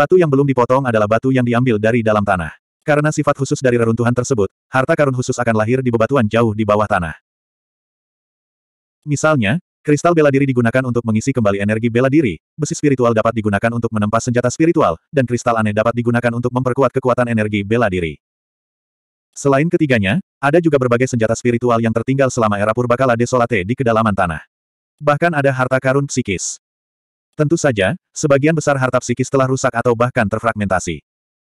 Batu yang belum dipotong adalah batu yang diambil dari dalam tanah. Karena sifat khusus dari reruntuhan tersebut, harta karun khusus akan lahir di bebatuan jauh di bawah tanah. Misalnya, kristal bela diri digunakan untuk mengisi kembali energi bela diri, besi spiritual dapat digunakan untuk menempa senjata spiritual, dan kristal aneh dapat digunakan untuk memperkuat kekuatan energi bela diri. Selain ketiganya, ada juga berbagai senjata spiritual yang tertinggal selama era Purbakala Desolate di kedalaman tanah. Bahkan ada harta karun psikis. Tentu saja, sebagian besar harta psikis telah rusak atau bahkan terfragmentasi.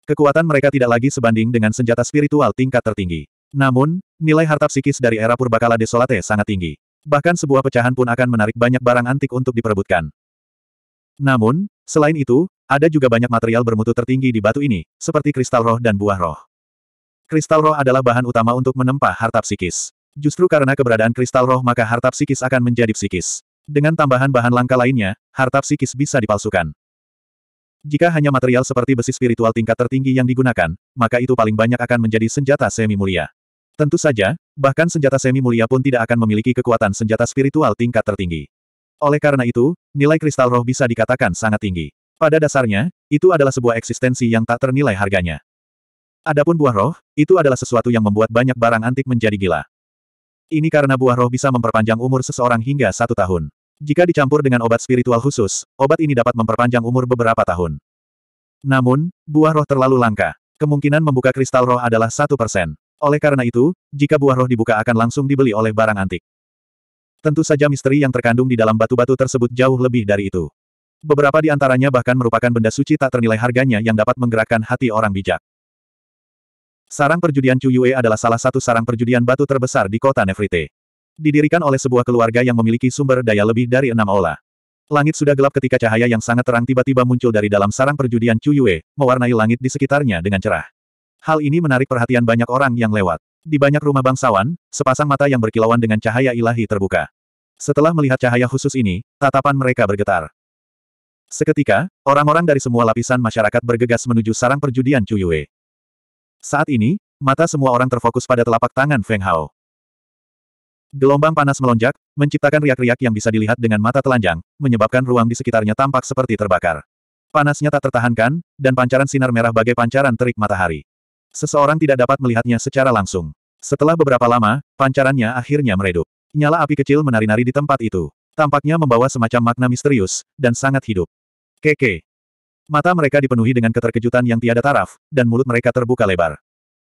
Kekuatan mereka tidak lagi sebanding dengan senjata spiritual tingkat tertinggi. Namun, nilai harta psikis dari era purbakala desolate sangat tinggi. Bahkan sebuah pecahan pun akan menarik banyak barang antik untuk diperebutkan. Namun, selain itu, ada juga banyak material bermutu tertinggi di batu ini, seperti kristal roh dan buah roh. Kristal roh adalah bahan utama untuk menempa harta psikis. Justru karena keberadaan kristal roh maka harta psikis akan menjadi psikis. Dengan tambahan bahan langka lainnya, harta psikis bisa dipalsukan. Jika hanya material seperti besi spiritual tingkat tertinggi yang digunakan, maka itu paling banyak akan menjadi senjata semi mulia. Tentu saja, bahkan senjata semi mulia pun tidak akan memiliki kekuatan senjata spiritual tingkat tertinggi. Oleh karena itu, nilai kristal roh bisa dikatakan sangat tinggi. Pada dasarnya, itu adalah sebuah eksistensi yang tak ternilai harganya. Adapun buah roh, itu adalah sesuatu yang membuat banyak barang antik menjadi gila. Ini karena buah roh bisa memperpanjang umur seseorang hingga satu tahun. Jika dicampur dengan obat spiritual khusus, obat ini dapat memperpanjang umur beberapa tahun. Namun, buah roh terlalu langka. Kemungkinan membuka kristal roh adalah satu persen. Oleh karena itu, jika buah roh dibuka akan langsung dibeli oleh barang antik. Tentu saja misteri yang terkandung di dalam batu-batu tersebut jauh lebih dari itu. Beberapa di antaranya bahkan merupakan benda suci tak ternilai harganya yang dapat menggerakkan hati orang bijak. Sarang perjudian Chu adalah salah satu sarang perjudian batu terbesar di kota Nefrite. Didirikan oleh sebuah keluarga yang memiliki sumber daya lebih dari enam olah. Langit sudah gelap ketika cahaya yang sangat terang tiba-tiba muncul dari dalam sarang perjudian Cuyue, mewarnai langit di sekitarnya dengan cerah. Hal ini menarik perhatian banyak orang yang lewat. Di banyak rumah bangsawan, sepasang mata yang berkilauan dengan cahaya ilahi terbuka. Setelah melihat cahaya khusus ini, tatapan mereka bergetar. Seketika, orang-orang dari semua lapisan masyarakat bergegas menuju sarang perjudian Cuyue. Saat ini, mata semua orang terfokus pada telapak tangan Feng Hao. Gelombang panas melonjak, menciptakan riak-riak yang bisa dilihat dengan mata telanjang, menyebabkan ruang di sekitarnya tampak seperti terbakar. Panasnya tak tertahankan, dan pancaran sinar merah bagai pancaran terik matahari. Seseorang tidak dapat melihatnya secara langsung. Setelah beberapa lama, pancarannya akhirnya meredup. Nyala api kecil menari-nari di tempat itu. Tampaknya membawa semacam makna misterius, dan sangat hidup. Keke. Mata mereka dipenuhi dengan keterkejutan yang tiada taraf, dan mulut mereka terbuka lebar.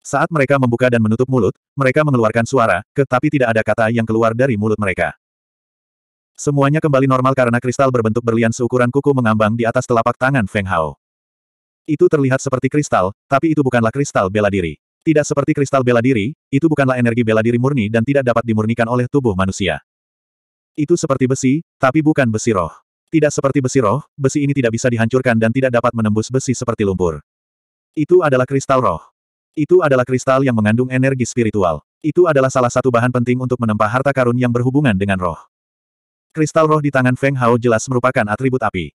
Saat mereka membuka dan menutup mulut, mereka mengeluarkan suara, tetapi tidak ada kata yang keluar dari mulut mereka. Semuanya kembali normal karena kristal berbentuk berlian seukuran kuku mengambang di atas telapak tangan Feng Hao. Itu terlihat seperti kristal, tapi itu bukanlah kristal bela diri. Tidak seperti kristal bela diri, itu bukanlah energi bela diri murni dan tidak dapat dimurnikan oleh tubuh manusia. Itu seperti besi, tapi bukan besi roh. Tidak seperti besi roh, besi ini tidak bisa dihancurkan dan tidak dapat menembus besi seperti lumpur. Itu adalah kristal roh. Itu adalah kristal yang mengandung energi spiritual. Itu adalah salah satu bahan penting untuk menempa harta karun yang berhubungan dengan roh. Kristal roh di tangan Feng Hao jelas merupakan atribut api.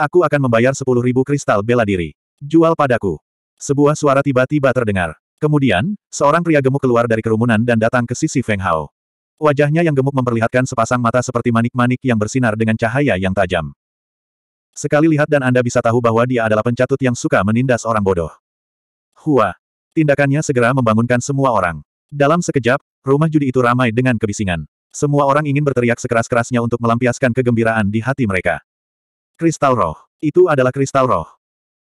Aku akan membayar sepuluh ribu kristal bela diri. Jual padaku. Sebuah suara tiba-tiba terdengar. Kemudian, seorang pria gemuk keluar dari kerumunan dan datang ke sisi Feng Hao. Wajahnya yang gemuk memperlihatkan sepasang mata seperti manik-manik yang bersinar dengan cahaya yang tajam. Sekali lihat dan Anda bisa tahu bahwa dia adalah pencatut yang suka menindas orang bodoh. Hua, Tindakannya segera membangunkan semua orang. Dalam sekejap, rumah judi itu ramai dengan kebisingan. Semua orang ingin berteriak sekeras-kerasnya untuk melampiaskan kegembiraan di hati mereka. Kristal roh. Itu adalah kristal roh.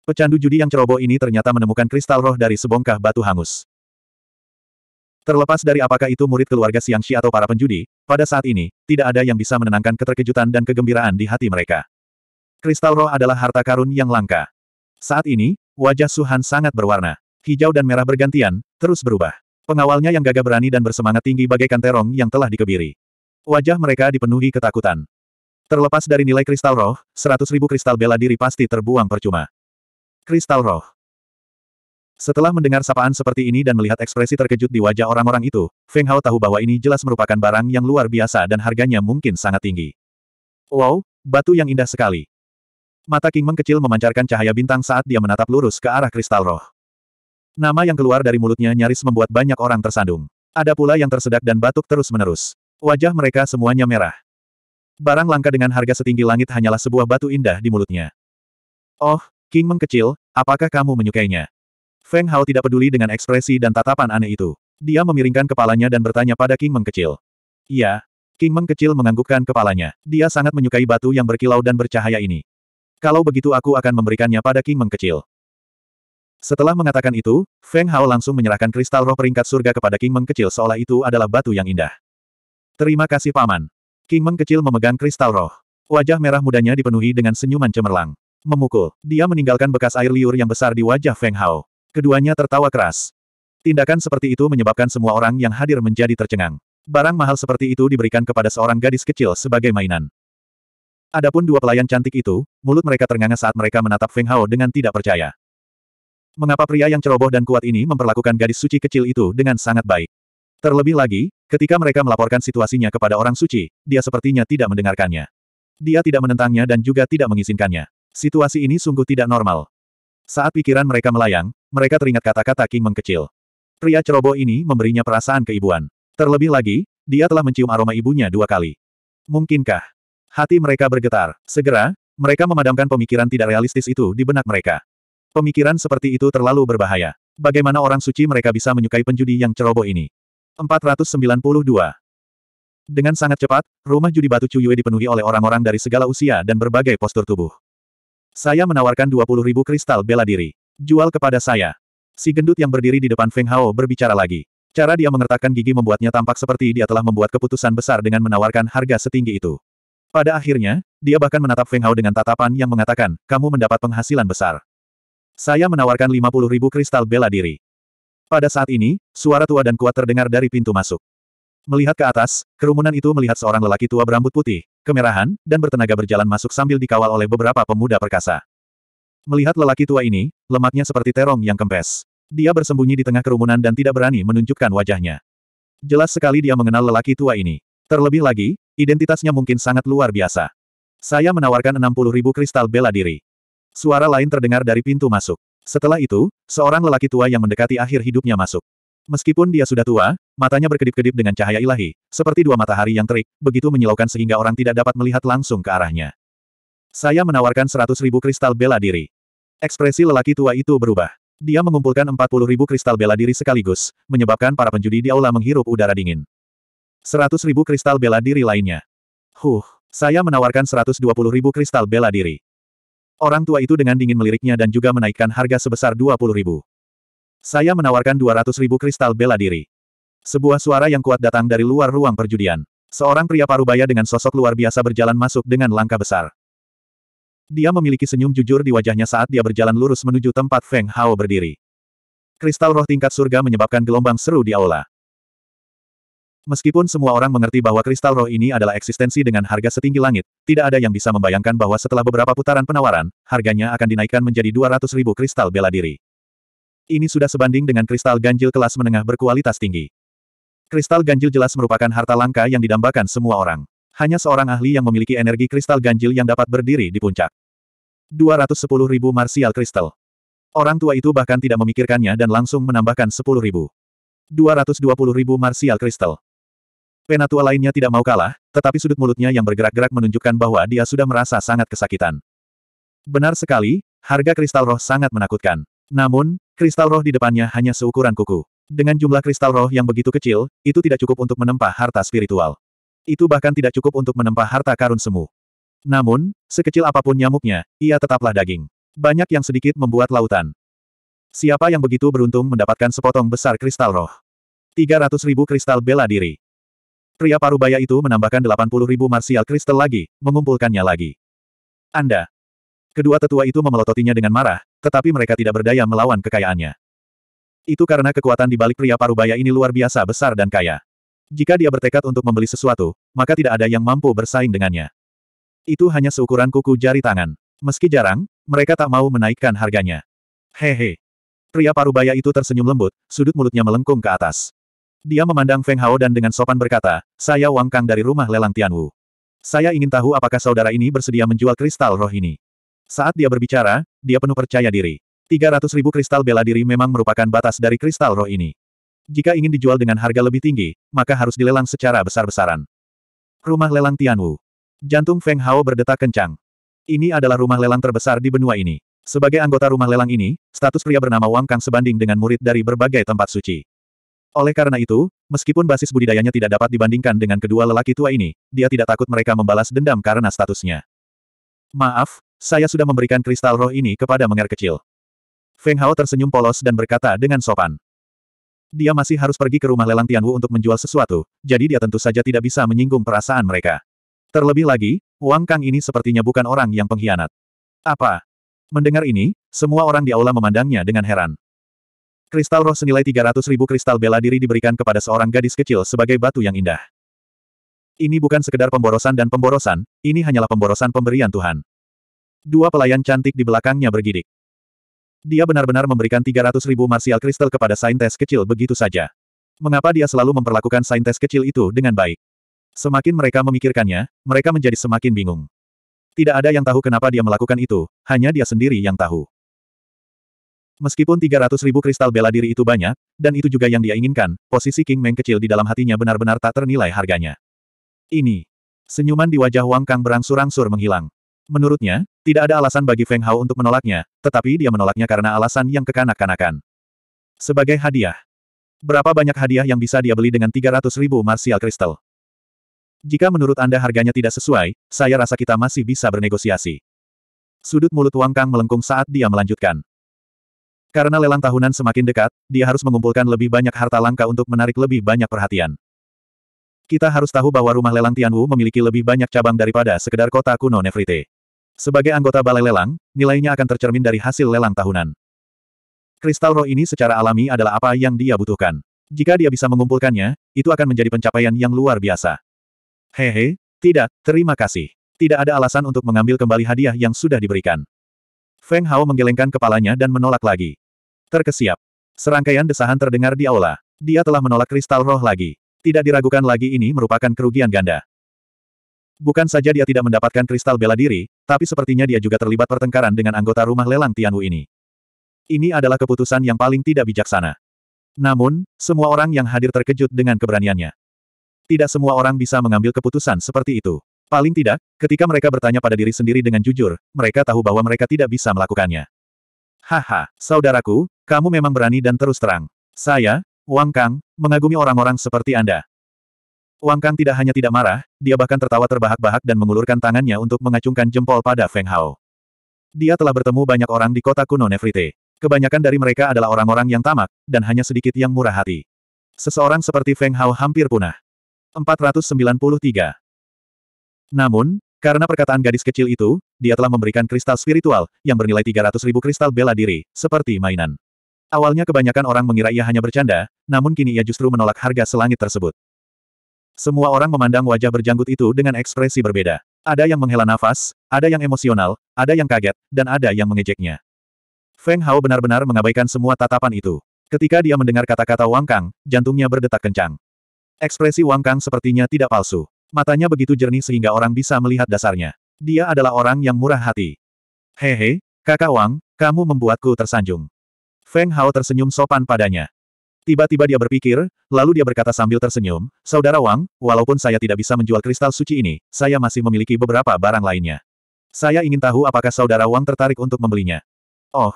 Pecandu judi yang ceroboh ini ternyata menemukan kristal roh dari sebongkah batu hangus. Terlepas dari apakah itu murid keluarga Siang Xiangxi atau para penjudi, pada saat ini, tidak ada yang bisa menenangkan keterkejutan dan kegembiraan di hati mereka. Kristal roh adalah harta karun yang langka. Saat ini, wajah Suhan sangat berwarna hijau dan merah bergantian, terus berubah. Pengawalnya yang gagah berani dan bersemangat tinggi bagaikan terong yang telah dikebiri. Wajah mereka dipenuhi ketakutan. Terlepas dari nilai kristal roh, seratus ribu kristal bela diri pasti terbuang percuma. Kristal roh. Setelah mendengar sapaan seperti ini dan melihat ekspresi terkejut di wajah orang-orang itu, Feng Hao tahu bahwa ini jelas merupakan barang yang luar biasa dan harganya mungkin sangat tinggi. Wow, batu yang indah sekali. Mata King Meng kecil memancarkan cahaya bintang saat dia menatap lurus ke arah kristal roh. Nama yang keluar dari mulutnya nyaris membuat banyak orang tersandung. Ada pula yang tersedak dan batuk terus-menerus. Wajah mereka semuanya merah. Barang langka dengan harga setinggi langit hanyalah sebuah batu indah di mulutnya. Oh, King mengkecil, apakah kamu menyukainya? Feng Hao tidak peduli dengan ekspresi dan tatapan aneh itu. Dia memiringkan kepalanya dan bertanya pada King mengkecil. Iya. King mengkecil menganggukkan kepalanya. Dia sangat menyukai batu yang berkilau dan bercahaya ini. Kalau begitu aku akan memberikannya pada King mengkecil. Setelah mengatakan itu, Feng Hao langsung menyerahkan kristal roh peringkat surga kepada King Meng kecil seolah itu adalah batu yang indah. Terima kasih paman. King Meng kecil memegang kristal roh. Wajah merah mudanya dipenuhi dengan senyuman cemerlang. Memukul, dia meninggalkan bekas air liur yang besar di wajah Feng Hao. Keduanya tertawa keras. Tindakan seperti itu menyebabkan semua orang yang hadir menjadi tercengang. Barang mahal seperti itu diberikan kepada seorang gadis kecil sebagai mainan. Adapun dua pelayan cantik itu, mulut mereka ternganga saat mereka menatap Feng Hao dengan tidak percaya. Mengapa pria yang ceroboh dan kuat ini memperlakukan gadis suci kecil itu dengan sangat baik? Terlebih lagi, ketika mereka melaporkan situasinya kepada orang suci, dia sepertinya tidak mendengarkannya. Dia tidak menentangnya dan juga tidak mengizinkannya. Situasi ini sungguh tidak normal. Saat pikiran mereka melayang, mereka teringat kata-kata King Mengkecil. Pria ceroboh ini memberinya perasaan keibuan. Terlebih lagi, dia telah mencium aroma ibunya dua kali. Mungkinkah? Hati mereka bergetar. Segera, mereka memadamkan pemikiran tidak realistis itu di benak mereka. Pemikiran seperti itu terlalu berbahaya. Bagaimana orang suci mereka bisa menyukai penjudi yang ceroboh ini? 492. Dengan sangat cepat, rumah judi batu Cuyue dipenuhi oleh orang-orang dari segala usia dan berbagai postur tubuh. Saya menawarkan 20 ribu kristal bela diri. Jual kepada saya. Si gendut yang berdiri di depan Feng Hao berbicara lagi. Cara dia mengertakkan gigi membuatnya tampak seperti dia telah membuat keputusan besar dengan menawarkan harga setinggi itu. Pada akhirnya, dia bahkan menatap Feng Hao dengan tatapan yang mengatakan, kamu mendapat penghasilan besar. Saya menawarkan 50 ribu kristal bela diri. Pada saat ini, suara tua dan kuat terdengar dari pintu masuk. Melihat ke atas, kerumunan itu melihat seorang lelaki tua berambut putih, kemerahan, dan bertenaga berjalan masuk sambil dikawal oleh beberapa pemuda perkasa. Melihat lelaki tua ini, lemaknya seperti terong yang kempes. Dia bersembunyi di tengah kerumunan dan tidak berani menunjukkan wajahnya. Jelas sekali dia mengenal lelaki tua ini. Terlebih lagi, identitasnya mungkin sangat luar biasa. Saya menawarkan 60 ribu kristal bela diri. Suara lain terdengar dari pintu masuk. Setelah itu, seorang lelaki tua yang mendekati akhir hidupnya masuk. Meskipun dia sudah tua, matanya berkedip-kedip dengan cahaya ilahi, seperti dua matahari yang terik, begitu menyilaukan sehingga orang tidak dapat melihat langsung ke arahnya. Saya menawarkan seratus ribu kristal bela diri. Ekspresi lelaki tua itu berubah. Dia mengumpulkan empat puluh ribu kristal bela diri sekaligus, menyebabkan para penjudi di aula menghirup udara dingin. Seratus ribu kristal bela diri lainnya. Huh, saya menawarkan seratus dua puluh ribu kristal bela diri. Orang tua itu dengan dingin meliriknya dan juga menaikkan harga sebesar puluh ribu. Saya menawarkan ratus ribu kristal bela diri. Sebuah suara yang kuat datang dari luar ruang perjudian. Seorang pria parubaya dengan sosok luar biasa berjalan masuk dengan langkah besar. Dia memiliki senyum jujur di wajahnya saat dia berjalan lurus menuju tempat Feng Hao berdiri. Kristal roh tingkat surga menyebabkan gelombang seru di aula. Meskipun semua orang mengerti bahwa kristal roh ini adalah eksistensi dengan harga setinggi langit, tidak ada yang bisa membayangkan bahwa setelah beberapa putaran penawaran, harganya akan dinaikkan menjadi 200 ribu kristal bela diri. Ini sudah sebanding dengan kristal ganjil kelas menengah berkualitas tinggi. Kristal ganjil jelas merupakan harta langka yang didambakan semua orang. Hanya seorang ahli yang memiliki energi kristal ganjil yang dapat berdiri di puncak. 210 ribu marsial kristal. Orang tua itu bahkan tidak memikirkannya dan langsung menambahkan 10 ribu. 220 ribu marsial kristal. Penatua lainnya tidak mau kalah, tetapi sudut mulutnya yang bergerak-gerak menunjukkan bahwa dia sudah merasa sangat kesakitan. Benar sekali, harga kristal roh sangat menakutkan. Namun, kristal roh di depannya hanya seukuran kuku. Dengan jumlah kristal roh yang begitu kecil, itu tidak cukup untuk menempa harta spiritual. Itu bahkan tidak cukup untuk menempa harta karun semu. Namun, sekecil apapun nyamuknya, ia tetaplah daging. Banyak yang sedikit membuat lautan. Siapa yang begitu beruntung mendapatkan sepotong besar kristal roh? 300 ribu kristal bela diri. Pria parubaya itu menambahkan 80 ribu martial kristal lagi, mengumpulkannya lagi. Anda. Kedua tetua itu memelototinya dengan marah, tetapi mereka tidak berdaya melawan kekayaannya. Itu karena kekuatan di balik pria parubaya ini luar biasa besar dan kaya. Jika dia bertekad untuk membeli sesuatu, maka tidak ada yang mampu bersaing dengannya. Itu hanya seukuran kuku jari tangan. Meski jarang, mereka tak mau menaikkan harganya. Hehe. Pria parubaya itu tersenyum lembut, sudut mulutnya melengkung ke atas. Dia memandang Feng Hao dan dengan sopan berkata, saya Wang Kang dari rumah lelang Tianwu. Saya ingin tahu apakah saudara ini bersedia menjual kristal roh ini. Saat dia berbicara, dia penuh percaya diri. 300 ribu kristal bela diri memang merupakan batas dari kristal roh ini. Jika ingin dijual dengan harga lebih tinggi, maka harus dilelang secara besar-besaran. Rumah lelang Tianwu. Jantung Feng Hao berdetak kencang. Ini adalah rumah lelang terbesar di benua ini. Sebagai anggota rumah lelang ini, status pria bernama Wang Kang sebanding dengan murid dari berbagai tempat suci. Oleh karena itu, meskipun basis budidayanya tidak dapat dibandingkan dengan kedua lelaki tua ini, dia tidak takut mereka membalas dendam karena statusnya. Maaf, saya sudah memberikan kristal roh ini kepada menger kecil. Feng Hao tersenyum polos dan berkata dengan sopan. Dia masih harus pergi ke rumah lelang Tianwu untuk menjual sesuatu, jadi dia tentu saja tidak bisa menyinggung perasaan mereka. Terlebih lagi, Wang Kang ini sepertinya bukan orang yang pengkhianat. Apa? Mendengar ini, semua orang di aula memandangnya dengan heran. Kristal roh senilai 300 ribu kristal bela diri diberikan kepada seorang gadis kecil sebagai batu yang indah. Ini bukan sekedar pemborosan dan pemborosan, ini hanyalah pemborosan pemberian Tuhan. Dua pelayan cantik di belakangnya bergidik. Dia benar-benar memberikan 300 ribu martial kristal kepada saintes kecil begitu saja. Mengapa dia selalu memperlakukan saintes kecil itu dengan baik? Semakin mereka memikirkannya, mereka menjadi semakin bingung. Tidak ada yang tahu kenapa dia melakukan itu, hanya dia sendiri yang tahu. Meskipun 300 ribu kristal bela diri itu banyak, dan itu juga yang dia inginkan, posisi King Meng kecil di dalam hatinya benar-benar tak ternilai harganya. Ini. Senyuman di wajah Wang Kang berangsur-angsur menghilang. Menurutnya, tidak ada alasan bagi Feng Hao untuk menolaknya, tetapi dia menolaknya karena alasan yang kekanak-kanakan. Sebagai hadiah. Berapa banyak hadiah yang bisa dia beli dengan 300 ribu martial kristal? Jika menurut Anda harganya tidak sesuai, saya rasa kita masih bisa bernegosiasi. Sudut mulut Wang Kang melengkung saat dia melanjutkan. Karena lelang tahunan semakin dekat, dia harus mengumpulkan lebih banyak harta langka untuk menarik lebih banyak perhatian. Kita harus tahu bahwa rumah lelang Tianwu memiliki lebih banyak cabang daripada sekedar kota kuno Nefrite. Sebagai anggota balai lelang, nilainya akan tercermin dari hasil lelang tahunan. Kristal roh ini secara alami adalah apa yang dia butuhkan. Jika dia bisa mengumpulkannya, itu akan menjadi pencapaian yang luar biasa. Hehe, tidak, terima kasih. Tidak ada alasan untuk mengambil kembali hadiah yang sudah diberikan. Feng Hao menggelengkan kepalanya dan menolak lagi. Terkesiap. Serangkaian desahan terdengar di aula. Dia telah menolak kristal roh lagi. Tidak diragukan lagi ini merupakan kerugian ganda. Bukan saja dia tidak mendapatkan kristal bela diri, tapi sepertinya dia juga terlibat pertengkaran dengan anggota rumah lelang Tianwu ini. Ini adalah keputusan yang paling tidak bijaksana. Namun, semua orang yang hadir terkejut dengan keberaniannya. Tidak semua orang bisa mengambil keputusan seperti itu. Paling tidak, ketika mereka bertanya pada diri sendiri dengan jujur, mereka tahu bahwa mereka tidak bisa melakukannya. Haha, saudaraku, kamu memang berani dan terus terang. Saya, Wang Kang, mengagumi orang-orang seperti Anda. Wang Kang tidak hanya tidak marah, dia bahkan tertawa terbahak-bahak dan mengulurkan tangannya untuk mengacungkan jempol pada Feng Hao. Dia telah bertemu banyak orang di kota kuno Nefrite. Kebanyakan dari mereka adalah orang-orang yang tamak, dan hanya sedikit yang murah hati. Seseorang seperti Feng Hao hampir punah. 493. Namun, karena perkataan gadis kecil itu, dia telah memberikan kristal spiritual, yang bernilai 300 ribu kristal bela diri, seperti mainan. Awalnya kebanyakan orang mengira ia hanya bercanda, namun kini ia justru menolak harga selangit tersebut. Semua orang memandang wajah berjanggut itu dengan ekspresi berbeda. Ada yang menghela nafas, ada yang emosional, ada yang kaget, dan ada yang mengejeknya. Feng Hao benar-benar mengabaikan semua tatapan itu. Ketika dia mendengar kata-kata Wang Kang, jantungnya berdetak kencang. Ekspresi Wang Kang sepertinya tidak palsu. Matanya begitu jernih sehingga orang bisa melihat dasarnya. Dia adalah orang yang murah hati. Hehe, kakak Wang, kamu membuatku tersanjung. Feng Hao tersenyum sopan padanya. Tiba-tiba dia berpikir, lalu dia berkata sambil tersenyum, Saudara Wang, walaupun saya tidak bisa menjual kristal suci ini, saya masih memiliki beberapa barang lainnya. Saya ingin tahu apakah Saudara Wang tertarik untuk membelinya. Oh.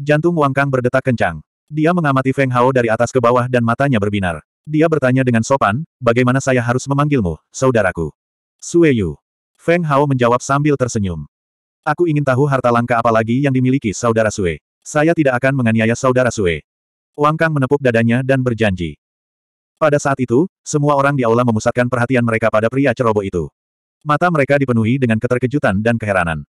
Jantung Wang Kang berdetak kencang. Dia mengamati Feng Hao dari atas ke bawah dan matanya berbinar. Dia bertanya dengan sopan, bagaimana saya harus memanggilmu, saudaraku? Sueyu. Feng Hao menjawab sambil tersenyum. Aku ingin tahu harta langka apa lagi yang dimiliki saudara Sue. Saya tidak akan menganiaya saudara Sue. Wang Kang menepuk dadanya dan berjanji. Pada saat itu, semua orang di aula memusatkan perhatian mereka pada pria ceroboh itu. Mata mereka dipenuhi dengan keterkejutan dan keheranan.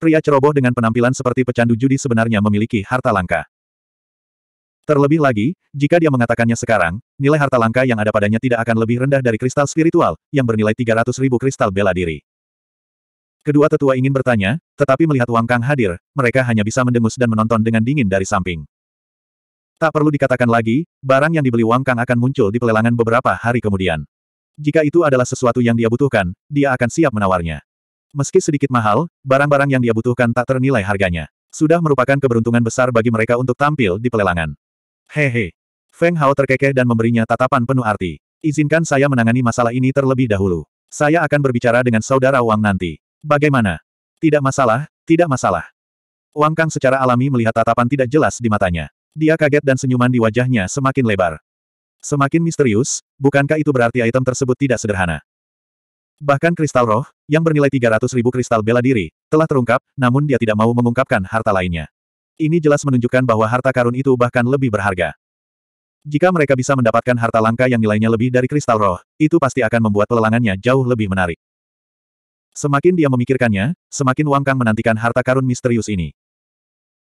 Pria ceroboh dengan penampilan seperti pecandu judi sebenarnya memiliki harta langka. Terlebih lagi, jika dia mengatakannya sekarang, nilai harta langka yang ada padanya tidak akan lebih rendah dari kristal spiritual, yang bernilai 300 ribu kristal bela diri. Kedua tetua ingin bertanya, tetapi melihat Wang Kang hadir, mereka hanya bisa mendengus dan menonton dengan dingin dari samping. Tak perlu dikatakan lagi, barang yang dibeli Wang Kang akan muncul di pelelangan beberapa hari kemudian. Jika itu adalah sesuatu yang dia butuhkan, dia akan siap menawarnya. Meski sedikit mahal, barang-barang yang dia butuhkan tak ternilai harganya. Sudah merupakan keberuntungan besar bagi mereka untuk tampil di pelelangan. Hehe. Feng Hao terkekeh dan memberinya tatapan penuh arti. Izinkan saya menangani masalah ini terlebih dahulu. Saya akan berbicara dengan saudara Wang nanti. Bagaimana? Tidak masalah, tidak masalah. Wang Kang secara alami melihat tatapan tidak jelas di matanya. Dia kaget dan senyuman di wajahnya semakin lebar. Semakin misterius, bukankah itu berarti item tersebut tidak sederhana? Bahkan kristal roh, yang bernilai 300 ribu kristal bela diri, telah terungkap, namun dia tidak mau mengungkapkan harta lainnya. Ini jelas menunjukkan bahwa harta karun itu bahkan lebih berharga. Jika mereka bisa mendapatkan harta langka yang nilainya lebih dari kristal roh, itu pasti akan membuat pelelangannya jauh lebih menarik. Semakin dia memikirkannya, semakin Wang Kang menantikan harta karun misterius ini.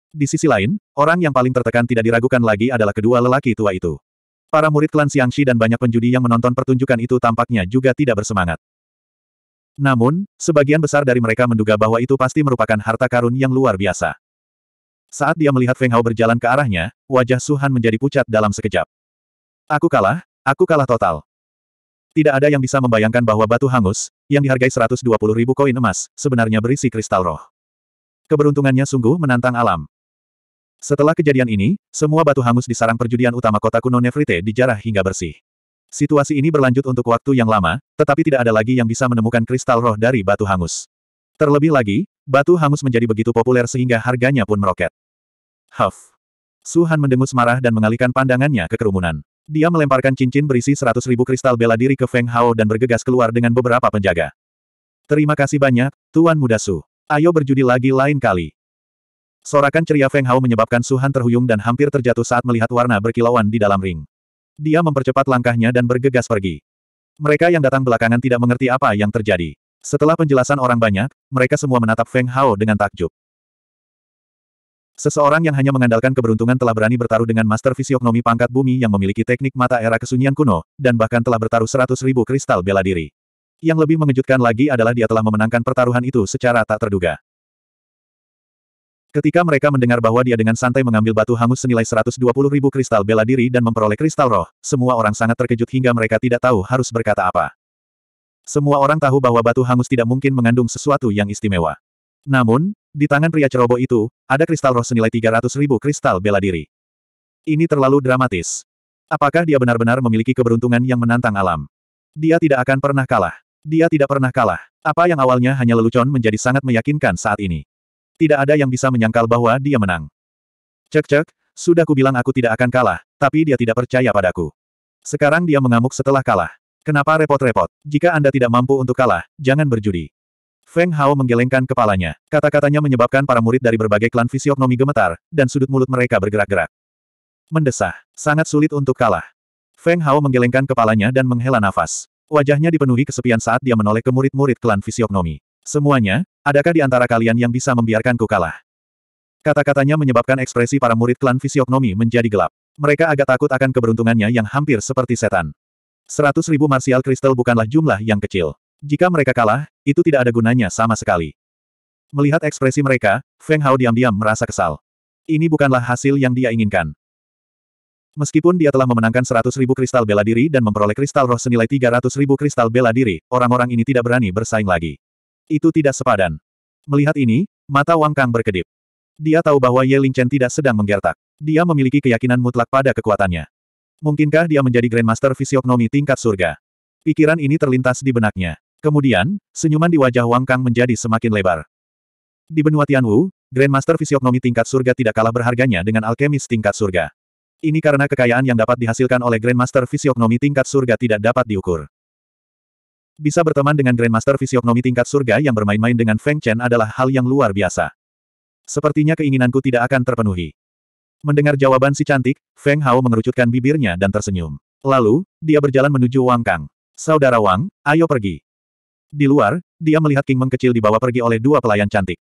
Di sisi lain, orang yang paling tertekan tidak diragukan lagi adalah kedua lelaki tua itu. Para murid klan Xiangxi dan banyak penjudi yang menonton pertunjukan itu tampaknya juga tidak bersemangat. Namun, sebagian besar dari mereka menduga bahwa itu pasti merupakan harta karun yang luar biasa. Saat dia melihat Feng Hao berjalan ke arahnya, wajah Suhan menjadi pucat dalam sekejap. Aku kalah, aku kalah total. Tidak ada yang bisa membayangkan bahwa batu hangus, yang dihargai 120 ribu koin emas, sebenarnya berisi kristal roh. Keberuntungannya sungguh menantang alam. Setelah kejadian ini, semua batu hangus di sarang perjudian utama kota kuno Nefrite dijarah hingga bersih. Situasi ini berlanjut untuk waktu yang lama, tetapi tidak ada lagi yang bisa menemukan kristal roh dari batu hangus. Terlebih lagi, Batu hangus menjadi begitu populer sehingga harganya pun meroket. Huff. Suhan mendengus marah dan mengalihkan pandangannya ke kerumunan. Dia melemparkan cincin berisi seratus ribu kristal bela diri ke Feng Hao dan bergegas keluar dengan beberapa penjaga. Terima kasih banyak, Tuan Muda Su. Ayo berjudi lagi lain kali. Sorakan ceria Feng Hao menyebabkan Suhan terhuyung dan hampir terjatuh saat melihat warna berkilauan di dalam ring. Dia mempercepat langkahnya dan bergegas pergi. Mereka yang datang belakangan tidak mengerti apa yang terjadi. Setelah penjelasan orang banyak, mereka semua menatap Feng Hao dengan takjub. Seseorang yang hanya mengandalkan keberuntungan telah berani bertaruh dengan master fisiognomi pangkat bumi yang memiliki teknik mata era kesunyian kuno, dan bahkan telah bertaruh seratus ribu kristal bela diri. Yang lebih mengejutkan lagi adalah dia telah memenangkan pertaruhan itu secara tak terduga. Ketika mereka mendengar bahwa dia dengan santai mengambil batu hangus senilai 120 ribu kristal bela diri dan memperoleh kristal roh, semua orang sangat terkejut hingga mereka tidak tahu harus berkata apa. Semua orang tahu bahwa batu hangus tidak mungkin mengandung sesuatu yang istimewa. Namun, di tangan pria ceroboh itu, ada kristal roh senilai 300 ribu kristal bela diri. Ini terlalu dramatis. Apakah dia benar-benar memiliki keberuntungan yang menantang alam? Dia tidak akan pernah kalah. Dia tidak pernah kalah. Apa yang awalnya hanya lelucon menjadi sangat meyakinkan saat ini. Tidak ada yang bisa menyangkal bahwa dia menang. Cek-cek, sudah kubilang aku tidak akan kalah, tapi dia tidak percaya padaku. Sekarang dia mengamuk setelah kalah. Kenapa repot-repot? Jika Anda tidak mampu untuk kalah, jangan berjudi. Feng Hao menggelengkan kepalanya. Kata-katanya menyebabkan para murid dari berbagai klan fisiognomi gemetar, dan sudut mulut mereka bergerak-gerak. Mendesah. Sangat sulit untuk kalah. Feng Hao menggelengkan kepalanya dan menghela nafas. Wajahnya dipenuhi kesepian saat dia menoleh ke murid-murid klan fisiognomi. Semuanya, adakah di antara kalian yang bisa membiarkanku kalah? Kata-katanya menyebabkan ekspresi para murid klan fisiognomi menjadi gelap. Mereka agak takut akan keberuntungannya yang hampir seperti setan. Seratus ribu martial kristal bukanlah jumlah yang kecil. Jika mereka kalah, itu tidak ada gunanya sama sekali. Melihat ekspresi mereka, Feng Hao diam-diam merasa kesal. Ini bukanlah hasil yang dia inginkan. Meskipun dia telah memenangkan seratus ribu kristal bela diri dan memperoleh kristal roh senilai tiga ratus ribu kristal bela diri, orang-orang ini tidak berani bersaing lagi. Itu tidak sepadan. Melihat ini, mata Wang Kang berkedip. Dia tahu bahwa Ye Ling tidak sedang menggertak. Dia memiliki keyakinan mutlak pada kekuatannya. Mungkinkah dia menjadi Grandmaster Fisiognomi tingkat surga? Pikiran ini terlintas di benaknya. Kemudian, senyuman di wajah Wang Kang menjadi semakin lebar. Di benua Tianwu, Grandmaster Fisiognomi tingkat surga tidak kalah berharganya dengan alkemis tingkat surga. Ini karena kekayaan yang dapat dihasilkan oleh Grandmaster Fisiognomi tingkat surga tidak dapat diukur. Bisa berteman dengan Grandmaster Fisiognomi tingkat surga yang bermain-main dengan Feng Chen adalah hal yang luar biasa. Sepertinya keinginanku tidak akan terpenuhi. Mendengar jawaban si cantik, Feng Hao mengerucutkan bibirnya dan tersenyum. Lalu, dia berjalan menuju Wang Kang. Saudara Wang, ayo pergi. Di luar, dia melihat King Meng kecil dibawa pergi oleh dua pelayan cantik.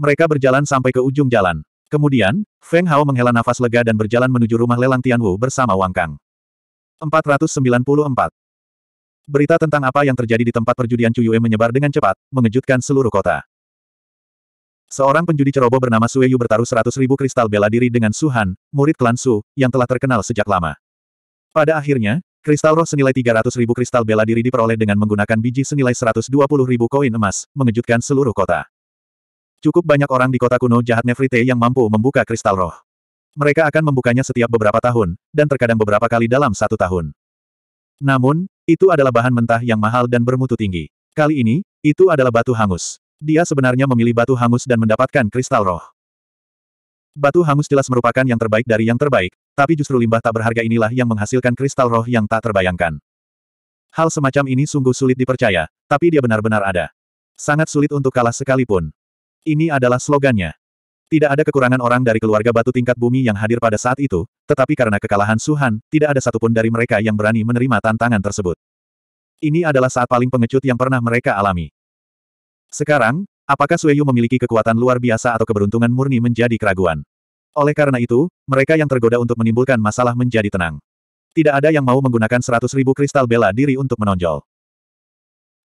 Mereka berjalan sampai ke ujung jalan. Kemudian, Feng Hao menghela nafas lega dan berjalan menuju rumah lelang Wu bersama Wang Kang. 494. Berita tentang apa yang terjadi di tempat perjudian Cuyue menyebar dengan cepat, mengejutkan seluruh kota. Seorang penjudi ceroboh bernama Sue Yu bertaruh seratus ribu kristal bela diri dengan Suhan, murid klan Su, yang telah terkenal sejak lama. Pada akhirnya, kristal roh senilai tiga ratus ribu kristal bela diri diperoleh dengan menggunakan biji senilai seratus dua puluh ribu koin emas, mengejutkan seluruh kota. Cukup banyak orang di kota kuno jahat Nefrite yang mampu membuka kristal roh. Mereka akan membukanya setiap beberapa tahun, dan terkadang beberapa kali dalam satu tahun. Namun, itu adalah bahan mentah yang mahal dan bermutu tinggi. Kali ini, itu adalah batu hangus. Dia sebenarnya memilih batu hangus dan mendapatkan kristal roh. Batu hangus jelas merupakan yang terbaik dari yang terbaik, tapi justru limbah tak berharga inilah yang menghasilkan kristal roh yang tak terbayangkan. Hal semacam ini sungguh sulit dipercaya, tapi dia benar-benar ada. Sangat sulit untuk kalah sekalipun. Ini adalah slogannya. Tidak ada kekurangan orang dari keluarga batu tingkat bumi yang hadir pada saat itu, tetapi karena kekalahan Suhan, tidak ada satupun dari mereka yang berani menerima tantangan tersebut. Ini adalah saat paling pengecut yang pernah mereka alami. Sekarang, apakah Sueyu memiliki kekuatan luar biasa atau keberuntungan murni menjadi keraguan? Oleh karena itu, mereka yang tergoda untuk menimbulkan masalah menjadi tenang. Tidak ada yang mau menggunakan seratus ribu kristal bela diri untuk menonjol.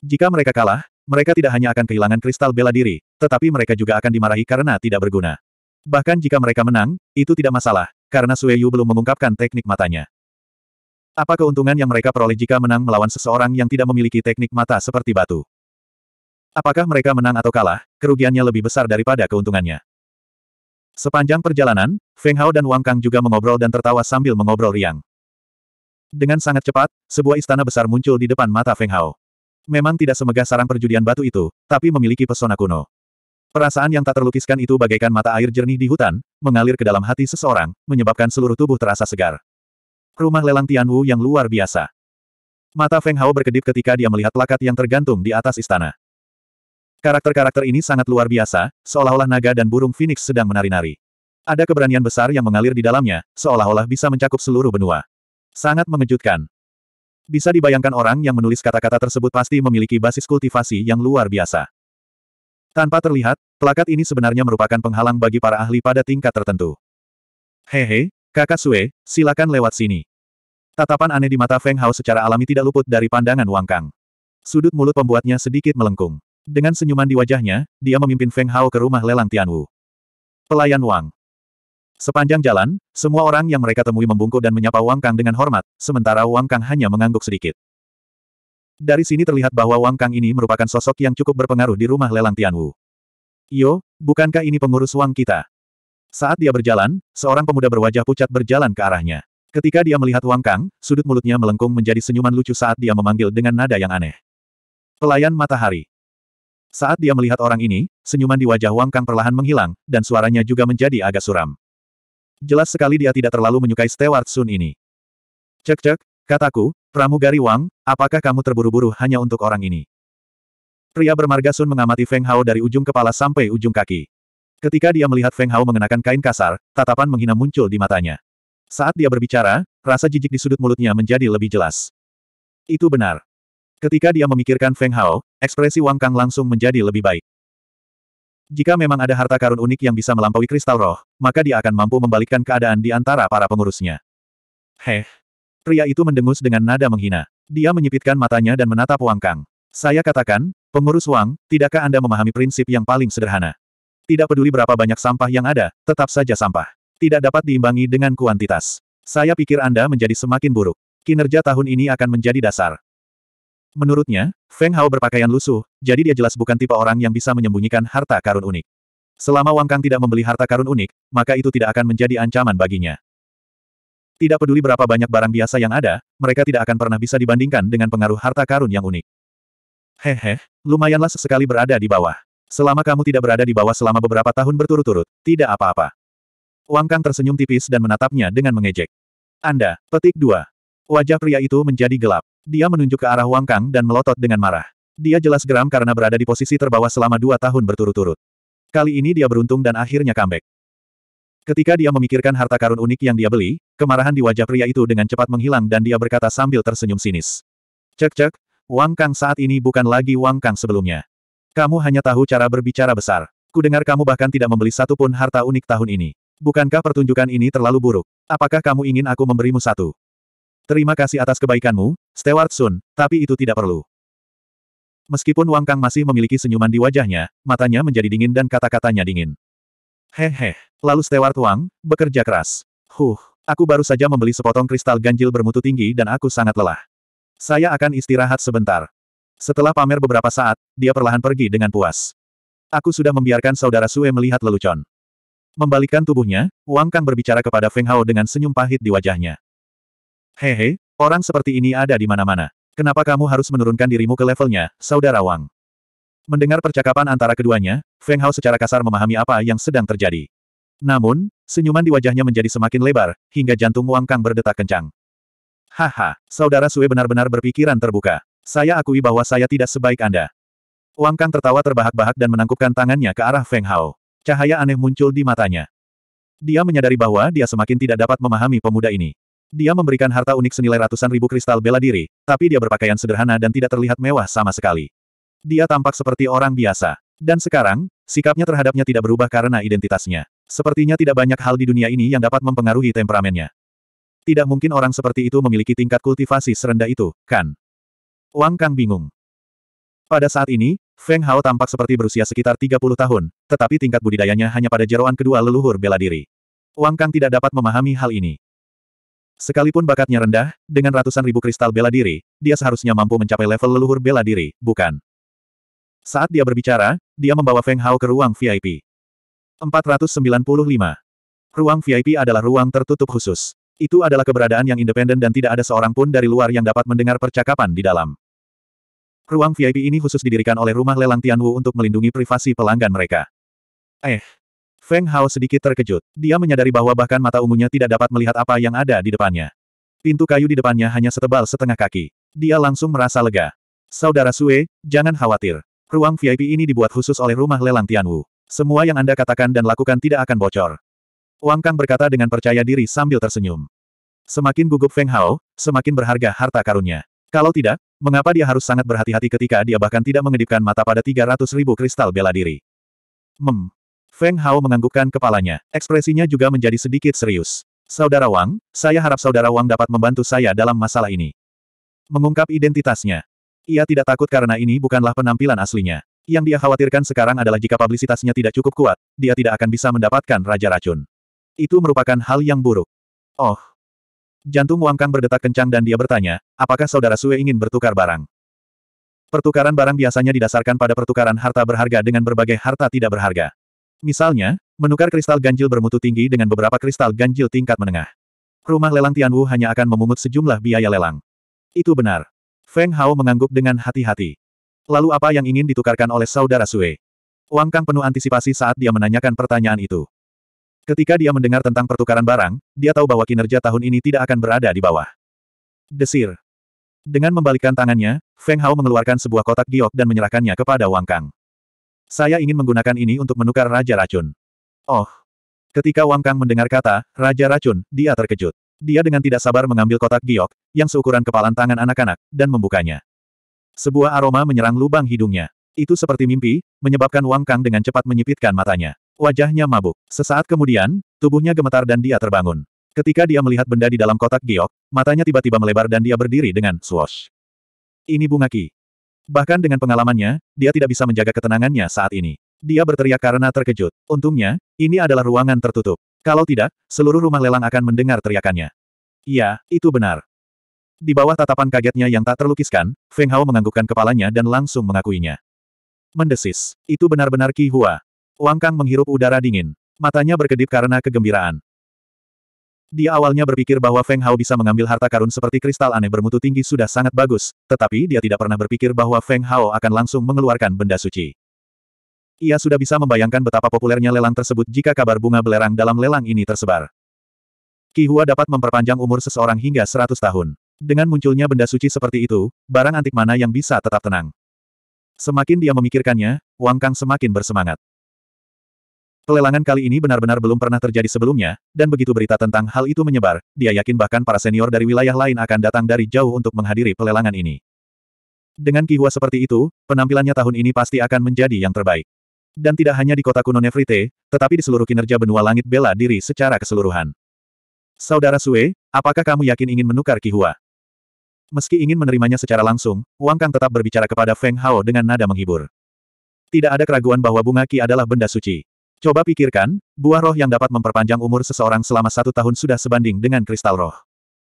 Jika mereka kalah, mereka tidak hanya akan kehilangan kristal bela diri, tetapi mereka juga akan dimarahi karena tidak berguna. Bahkan jika mereka menang, itu tidak masalah, karena Sueyu belum mengungkapkan teknik matanya. Apa keuntungan yang mereka peroleh jika menang melawan seseorang yang tidak memiliki teknik mata seperti batu? Apakah mereka menang atau kalah, kerugiannya lebih besar daripada keuntungannya. Sepanjang perjalanan, Feng Hao dan Wang Kang juga mengobrol dan tertawa sambil mengobrol riang. Dengan sangat cepat, sebuah istana besar muncul di depan mata Feng Hao. Memang tidak semegah sarang perjudian batu itu, tapi memiliki pesona kuno. Perasaan yang tak terlukiskan itu bagaikan mata air jernih di hutan, mengalir ke dalam hati seseorang, menyebabkan seluruh tubuh terasa segar. Rumah lelang Tianwu yang luar biasa. Mata Feng Hao berkedip ketika dia melihat plakat yang tergantung di atas istana. Karakter-karakter ini sangat luar biasa, seolah-olah naga dan burung phoenix sedang menari-nari. Ada keberanian besar yang mengalir di dalamnya, seolah-olah bisa mencakup seluruh benua. Sangat mengejutkan. Bisa dibayangkan orang yang menulis kata-kata tersebut pasti memiliki basis kultivasi yang luar biasa. Tanpa terlihat, plakat ini sebenarnya merupakan penghalang bagi para ahli pada tingkat tertentu. Hehe, kakak Sue, silakan lewat sini. Tatapan aneh di mata Feng Hao secara alami tidak luput dari pandangan Wang Kang. Sudut mulut pembuatnya sedikit melengkung. Dengan senyuman di wajahnya, dia memimpin Feng Hao ke rumah lelang Tianwu. Pelayan Wang. Sepanjang jalan, semua orang yang mereka temui membungkuk dan menyapa Wang Kang dengan hormat, sementara Wang Kang hanya mengangguk sedikit. Dari sini terlihat bahwa Wang Kang ini merupakan sosok yang cukup berpengaruh di rumah lelang Tianwu. Yo, bukankah ini pengurus Wang kita? Saat dia berjalan, seorang pemuda berwajah pucat berjalan ke arahnya. Ketika dia melihat Wang Kang, sudut mulutnya melengkung menjadi senyuman lucu saat dia memanggil dengan nada yang aneh. Pelayan matahari. Saat dia melihat orang ini, senyuman di wajah Wang Kang perlahan menghilang, dan suaranya juga menjadi agak suram. Jelas sekali dia tidak terlalu menyukai Stewart Sun ini. Cek-cek, kataku, pramugari Wang, apakah kamu terburu-buru hanya untuk orang ini? Pria bermarga Sun mengamati Feng Hao dari ujung kepala sampai ujung kaki. Ketika dia melihat Feng Hao mengenakan kain kasar, tatapan menghina muncul di matanya. Saat dia berbicara, rasa jijik di sudut mulutnya menjadi lebih jelas. Itu benar. Ketika dia memikirkan Feng Hao, ekspresi Wang Kang langsung menjadi lebih baik. Jika memang ada harta karun unik yang bisa melampaui kristal roh, maka dia akan mampu membalikkan keadaan di antara para pengurusnya. Heh. Pria itu mendengus dengan nada menghina. Dia menyipitkan matanya dan menatap Wang Kang. Saya katakan, pengurus Wang, tidakkah Anda memahami prinsip yang paling sederhana? Tidak peduli berapa banyak sampah yang ada, tetap saja sampah. Tidak dapat diimbangi dengan kuantitas. Saya pikir Anda menjadi semakin buruk. Kinerja tahun ini akan menjadi dasar. Menurutnya, Feng Hao berpakaian lusuh, jadi dia jelas bukan tipe orang yang bisa menyembunyikan harta karun unik. Selama Wang Kang tidak membeli harta karun unik, maka itu tidak akan menjadi ancaman baginya. Tidak peduli berapa banyak barang biasa yang ada, mereka tidak akan pernah bisa dibandingkan dengan pengaruh harta karun yang unik. Hehe, lumayanlah sesekali berada di bawah. Selama kamu tidak berada di bawah selama beberapa tahun berturut-turut, tidak apa-apa. Wang Kang tersenyum tipis dan menatapnya dengan mengejek. Anda, petik dua. Wajah pria itu menjadi gelap. Dia menunjuk ke arah Wang Kang dan melotot dengan marah. Dia jelas geram karena berada di posisi terbawah selama dua tahun berturut-turut. Kali ini dia beruntung dan akhirnya comeback. Ketika dia memikirkan harta karun unik yang dia beli, kemarahan di wajah pria itu dengan cepat menghilang dan dia berkata sambil tersenyum sinis. Cek-cek, Wang Kang saat ini bukan lagi Wang Kang sebelumnya. Kamu hanya tahu cara berbicara besar. Kudengar kamu bahkan tidak membeli satupun harta unik tahun ini. Bukankah pertunjukan ini terlalu buruk? Apakah kamu ingin aku memberimu satu? Terima kasih atas kebaikanmu, Stewart Sun, tapi itu tidak perlu. Meskipun Wang Kang masih memiliki senyuman di wajahnya, matanya menjadi dingin dan kata-katanya dingin. Hehe. Lalu Stewart Wang, bekerja keras. Huh, aku baru saja membeli sepotong kristal ganjil bermutu tinggi dan aku sangat lelah. Saya akan istirahat sebentar. Setelah pamer beberapa saat, dia perlahan pergi dengan puas. Aku sudah membiarkan saudara Sue melihat lelucon. Membalikkan tubuhnya, Wang Kang berbicara kepada Feng Hao dengan senyum pahit di wajahnya. Hehe, orang seperti ini ada di mana-mana. Kenapa kamu harus menurunkan dirimu ke levelnya, saudara Wang? Mendengar percakapan antara keduanya, Feng Hao secara kasar memahami apa yang sedang terjadi. Namun, senyuman di wajahnya menjadi semakin lebar, hingga jantung Wang Kang berdetak kencang. Haha, saudara Sue benar-benar berpikiran terbuka. Saya akui bahwa saya tidak sebaik Anda. Wang Kang tertawa terbahak-bahak dan menangkupkan tangannya ke arah Feng Hao. Cahaya aneh muncul di matanya. Dia menyadari bahwa dia semakin tidak dapat memahami pemuda ini. Dia memberikan harta unik senilai ratusan ribu kristal bela diri, tapi dia berpakaian sederhana dan tidak terlihat mewah sama sekali. Dia tampak seperti orang biasa. Dan sekarang, sikapnya terhadapnya tidak berubah karena identitasnya. Sepertinya tidak banyak hal di dunia ini yang dapat mempengaruhi temperamennya. Tidak mungkin orang seperti itu memiliki tingkat kultivasi serendah itu, kan? Wang Kang bingung. Pada saat ini, Feng Hao tampak seperti berusia sekitar 30 tahun, tetapi tingkat budidayanya hanya pada jeroan kedua leluhur bela diri. Wang Kang tidak dapat memahami hal ini. Sekalipun bakatnya rendah, dengan ratusan ribu kristal bela diri, dia seharusnya mampu mencapai level leluhur bela diri, bukan? Saat dia berbicara, dia membawa Feng Hao ke ruang VIP. 495. Ruang VIP adalah ruang tertutup khusus. Itu adalah keberadaan yang independen dan tidak ada seorang pun dari luar yang dapat mendengar percakapan di dalam. Ruang VIP ini khusus didirikan oleh rumah lelang Tianwu untuk melindungi privasi pelanggan mereka. Eh, Feng Hao sedikit terkejut. Dia menyadari bahwa bahkan mata ungunya tidak dapat melihat apa yang ada di depannya. Pintu kayu di depannya hanya setebal setengah kaki. Dia langsung merasa lega. Saudara Sue, jangan khawatir. Ruang VIP ini dibuat khusus oleh rumah lelang Tianwu. Semua yang Anda katakan dan lakukan tidak akan bocor. Wang Kang berkata dengan percaya diri sambil tersenyum. Semakin gugup Feng Hao, semakin berharga harta karunnya. Kalau tidak, mengapa dia harus sangat berhati-hati ketika dia bahkan tidak mengedipkan mata pada 300 ribu kristal bela diri? Mem, Feng Hao menganggukkan kepalanya. Ekspresinya juga menjadi sedikit serius. Saudara Wang, saya harap Saudara Wang dapat membantu saya dalam masalah ini. Mengungkap identitasnya. Ia tidak takut karena ini bukanlah penampilan aslinya. Yang dia khawatirkan sekarang adalah jika publisitasnya tidak cukup kuat, dia tidak akan bisa mendapatkan Raja Racun. Itu merupakan hal yang buruk. Oh. Jantung Wang Kang berdetak kencang dan dia bertanya, apakah Saudara Sue ingin bertukar barang? Pertukaran barang biasanya didasarkan pada pertukaran harta berharga dengan berbagai harta tidak berharga. Misalnya, menukar kristal ganjil bermutu tinggi dengan beberapa kristal ganjil tingkat menengah. Rumah lelang Tianwu hanya akan memungut sejumlah biaya lelang. Itu benar. Feng Hao mengangguk dengan hati-hati. Lalu apa yang ingin ditukarkan oleh saudara Sue? Wang Kang penuh antisipasi saat dia menanyakan pertanyaan itu. Ketika dia mendengar tentang pertukaran barang, dia tahu bahwa kinerja tahun ini tidak akan berada di bawah. Desir. Dengan membalikkan tangannya, Feng Hao mengeluarkan sebuah kotak giok dan menyerahkannya kepada Wang Kang. Saya ingin menggunakan ini untuk menukar Raja Racun. Oh. Ketika Wang Kang mendengar kata, Raja Racun, dia terkejut. Dia dengan tidak sabar mengambil kotak giok, yang seukuran kepalan tangan anak-anak, dan membukanya. Sebuah aroma menyerang lubang hidungnya. Itu seperti mimpi, menyebabkan Wang Kang dengan cepat menyipitkan matanya. Wajahnya mabuk. Sesaat kemudian, tubuhnya gemetar dan dia terbangun. Ketika dia melihat benda di dalam kotak giok, matanya tiba-tiba melebar dan dia berdiri dengan swash. Ini bunga ki. Bahkan dengan pengalamannya, dia tidak bisa menjaga ketenangannya saat ini. Dia berteriak karena terkejut. Untungnya, ini adalah ruangan tertutup. Kalau tidak, seluruh rumah lelang akan mendengar teriakannya. Iya, itu benar. Di bawah tatapan kagetnya yang tak terlukiskan, Feng Hao menganggukkan kepalanya dan langsung mengakuinya. Mendesis. Itu benar-benar Ki Hua. Wang Kang menghirup udara dingin. Matanya berkedip karena kegembiraan. Dia awalnya berpikir bahwa Feng Hao bisa mengambil harta karun seperti kristal aneh bermutu tinggi sudah sangat bagus, tetapi dia tidak pernah berpikir bahwa Feng Hao akan langsung mengeluarkan benda suci. Ia sudah bisa membayangkan betapa populernya lelang tersebut jika kabar bunga belerang dalam lelang ini tersebar. Kihua dapat memperpanjang umur seseorang hingga 100 tahun. Dengan munculnya benda suci seperti itu, barang antik mana yang bisa tetap tenang? Semakin dia memikirkannya, Wang Kang semakin bersemangat. Pelelangan kali ini benar-benar belum pernah terjadi sebelumnya, dan begitu berita tentang hal itu menyebar, dia yakin bahkan para senior dari wilayah lain akan datang dari jauh untuk menghadiri pelelangan ini. Dengan kihua seperti itu, penampilannya tahun ini pasti akan menjadi yang terbaik. Dan tidak hanya di kota kuno Nefrite, tetapi di seluruh kinerja benua langit bela diri secara keseluruhan. Saudara Sue, apakah kamu yakin ingin menukar kihua? Meski ingin menerimanya secara langsung, Wang Kang tetap berbicara kepada Feng Hao dengan nada menghibur. Tidak ada keraguan bahwa bunga ki adalah benda suci. Coba pikirkan, buah roh yang dapat memperpanjang umur seseorang selama satu tahun sudah sebanding dengan kristal roh.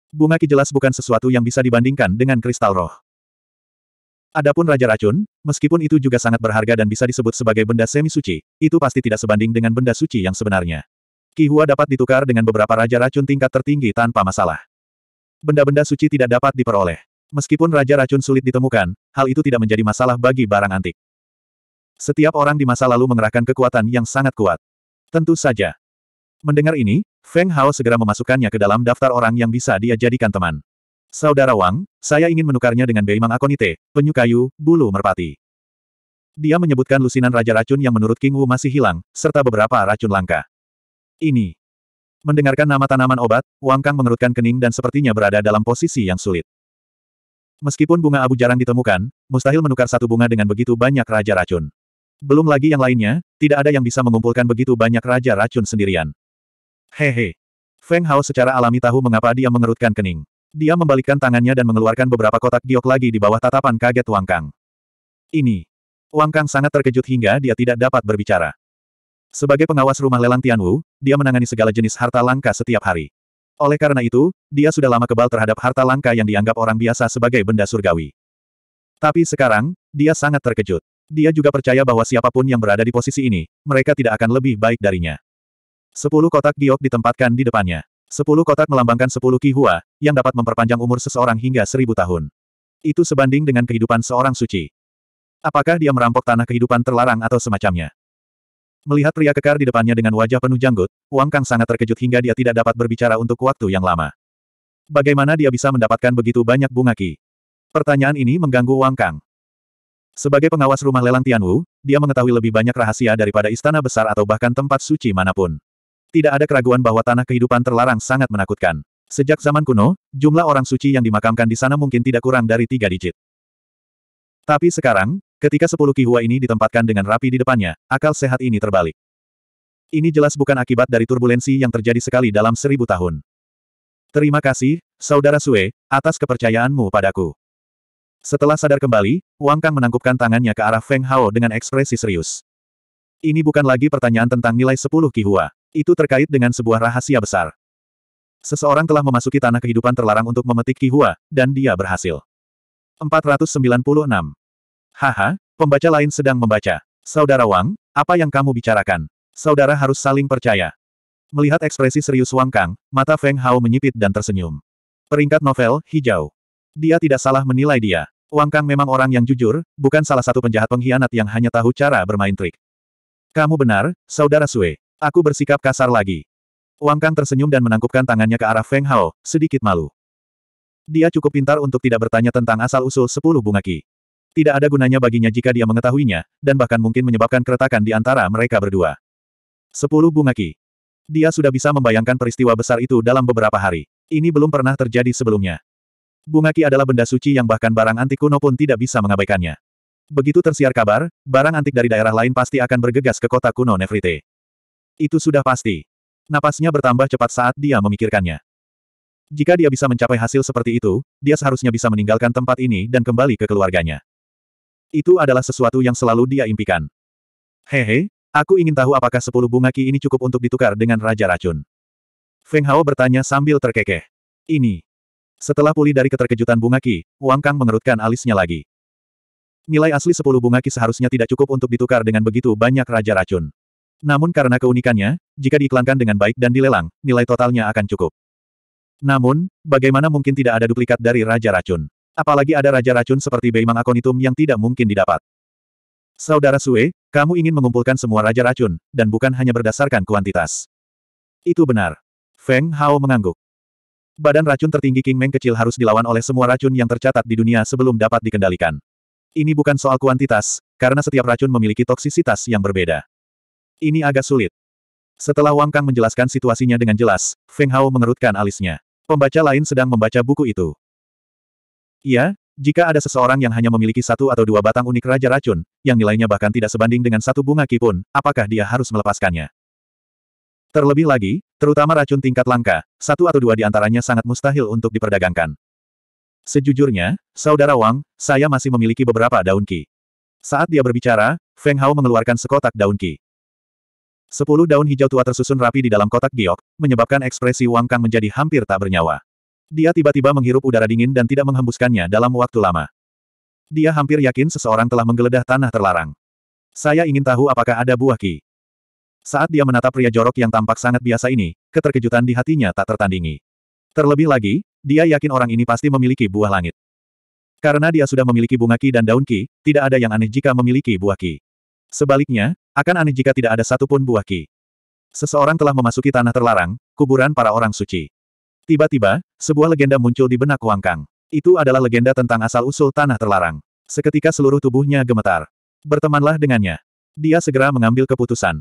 Bunga ki jelas bukan sesuatu yang bisa dibandingkan dengan kristal roh. Adapun Raja Racun, meskipun itu juga sangat berharga dan bisa disebut sebagai benda semi-suci, itu pasti tidak sebanding dengan benda suci yang sebenarnya. Ki hua dapat ditukar dengan beberapa Raja Racun tingkat tertinggi tanpa masalah. Benda-benda suci tidak dapat diperoleh. Meskipun Raja Racun sulit ditemukan, hal itu tidak menjadi masalah bagi barang antik. Setiap orang di masa lalu mengerahkan kekuatan yang sangat kuat. Tentu saja. Mendengar ini, Feng Hao segera memasukkannya ke dalam daftar orang yang bisa dia jadikan teman. Saudara Wang, saya ingin menukarnya dengan Beimang Akonite, penyu kayu, bulu merpati. Dia menyebutkan lusinan Raja Racun yang menurut King Wu masih hilang, serta beberapa racun langka. Ini. Mendengarkan nama tanaman obat, Wang Kang mengerutkan kening dan sepertinya berada dalam posisi yang sulit. Meskipun bunga abu jarang ditemukan, mustahil menukar satu bunga dengan begitu banyak Raja Racun. Belum lagi yang lainnya, tidak ada yang bisa mengumpulkan begitu banyak raja racun sendirian. Hehe. Feng Hao secara alami tahu mengapa dia mengerutkan kening. Dia membalikkan tangannya dan mengeluarkan beberapa kotak giok lagi di bawah tatapan kaget Wang Kang. Ini. Wang Kang sangat terkejut hingga dia tidak dapat berbicara. Sebagai pengawas rumah lelang Tianwu, dia menangani segala jenis harta langka setiap hari. Oleh karena itu, dia sudah lama kebal terhadap harta langka yang dianggap orang biasa sebagai benda surgawi. Tapi sekarang, dia sangat terkejut. Dia juga percaya bahwa siapapun yang berada di posisi ini, mereka tidak akan lebih baik darinya. Sepuluh kotak giok ditempatkan di depannya. Sepuluh kotak melambangkan sepuluh kihua, yang dapat memperpanjang umur seseorang hingga seribu tahun. Itu sebanding dengan kehidupan seorang suci. Apakah dia merampok tanah kehidupan terlarang atau semacamnya? Melihat pria kekar di depannya dengan wajah penuh janggut, Wang Kang sangat terkejut hingga dia tidak dapat berbicara untuk waktu yang lama. Bagaimana dia bisa mendapatkan begitu banyak bunga ki? Pertanyaan ini mengganggu Wang Kang. Sebagai pengawas rumah lelang Tianwu, dia mengetahui lebih banyak rahasia daripada istana besar atau bahkan tempat suci manapun. Tidak ada keraguan bahwa tanah kehidupan terlarang sangat menakutkan. Sejak zaman kuno, jumlah orang suci yang dimakamkan di sana mungkin tidak kurang dari tiga digit. Tapi sekarang, ketika sepuluh kihua ini ditempatkan dengan rapi di depannya, akal sehat ini terbalik. Ini jelas bukan akibat dari turbulensi yang terjadi sekali dalam seribu tahun. Terima kasih, Saudara Sue, atas kepercayaanmu padaku. Setelah sadar kembali, Wang Kang menangkupkan tangannya ke arah Feng Hao dengan ekspresi serius. Ini bukan lagi pertanyaan tentang nilai sepuluh Kihua. Itu terkait dengan sebuah rahasia besar. Seseorang telah memasuki tanah kehidupan terlarang untuk memetik Kihua, dan dia berhasil. 496. Haha, pembaca lain sedang membaca. Saudara Wang, apa yang kamu bicarakan? Saudara harus saling percaya. Melihat ekspresi serius Wang Kang, mata Feng Hao menyipit dan tersenyum. Peringkat novel, hijau. Dia tidak salah menilai dia. Wang Kang memang orang yang jujur, bukan salah satu penjahat pengkhianat yang hanya tahu cara bermain trik. Kamu benar, Saudara Sue. Aku bersikap kasar lagi. Wang Kang tersenyum dan menangkupkan tangannya ke arah Feng Hao, sedikit malu. Dia cukup pintar untuk tidak bertanya tentang asal-usul sepuluh bunga ki. Tidak ada gunanya baginya jika dia mengetahuinya, dan bahkan mungkin menyebabkan keretakan di antara mereka berdua. Sepuluh bunga ki. Dia sudah bisa membayangkan peristiwa besar itu dalam beberapa hari. Ini belum pernah terjadi sebelumnya. Bunga ki adalah benda suci yang bahkan barang antik kuno pun tidak bisa mengabaikannya. Begitu tersiar kabar, barang antik dari daerah lain pasti akan bergegas ke kota kuno Nefrite. Itu sudah pasti. Napasnya bertambah cepat saat dia memikirkannya. Jika dia bisa mencapai hasil seperti itu, dia seharusnya bisa meninggalkan tempat ini dan kembali ke keluarganya. Itu adalah sesuatu yang selalu dia impikan. Hehe, aku ingin tahu apakah sepuluh bunga ki ini cukup untuk ditukar dengan Raja Racun. Feng Hao bertanya sambil terkekeh. Ini, setelah pulih dari keterkejutan bunga ki, Wang Kang mengerutkan alisnya lagi. Nilai asli 10 bunga ki seharusnya tidak cukup untuk ditukar dengan begitu banyak Raja Racun. Namun karena keunikannya, jika diiklankan dengan baik dan dilelang, nilai totalnya akan cukup. Namun, bagaimana mungkin tidak ada duplikat dari Raja Racun? Apalagi ada Raja Racun seperti Beimang Akonitum yang tidak mungkin didapat. Saudara Sue, kamu ingin mengumpulkan semua Raja Racun, dan bukan hanya berdasarkan kuantitas. Itu benar. Feng Hao mengangguk. Badan racun tertinggi King Meng kecil harus dilawan oleh semua racun yang tercatat di dunia sebelum dapat dikendalikan. Ini bukan soal kuantitas, karena setiap racun memiliki toksisitas yang berbeda. Ini agak sulit. Setelah Wang Kang menjelaskan situasinya dengan jelas, Feng Hao mengerutkan alisnya. Pembaca lain sedang membaca buku itu. Iya, jika ada seseorang yang hanya memiliki satu atau dua batang unik Raja Racun, yang nilainya bahkan tidak sebanding dengan satu bunga kipun, apakah dia harus melepaskannya? Terlebih lagi, Terutama racun tingkat langka, satu atau dua di antaranya sangat mustahil untuk diperdagangkan. Sejujurnya, Saudara Wang, saya masih memiliki beberapa daun ki. Saat dia berbicara, Feng Hao mengeluarkan sekotak daun ki. Sepuluh daun hijau tua tersusun rapi di dalam kotak giok, menyebabkan ekspresi Wang Kang menjadi hampir tak bernyawa. Dia tiba-tiba menghirup udara dingin dan tidak menghembuskannya dalam waktu lama. Dia hampir yakin seseorang telah menggeledah tanah terlarang. Saya ingin tahu apakah ada buah ki. Saat dia menatap pria jorok yang tampak sangat biasa ini, keterkejutan di hatinya tak tertandingi. Terlebih lagi, dia yakin orang ini pasti memiliki buah langit. Karena dia sudah memiliki bunga ki dan daun ki, tidak ada yang aneh jika memiliki buah ki. Sebaliknya, akan aneh jika tidak ada satupun buah ki. Seseorang telah memasuki tanah terlarang, kuburan para orang suci. Tiba-tiba, sebuah legenda muncul di benak Wang Kang. Itu adalah legenda tentang asal-usul tanah terlarang. Seketika seluruh tubuhnya gemetar. Bertemanlah dengannya. Dia segera mengambil keputusan.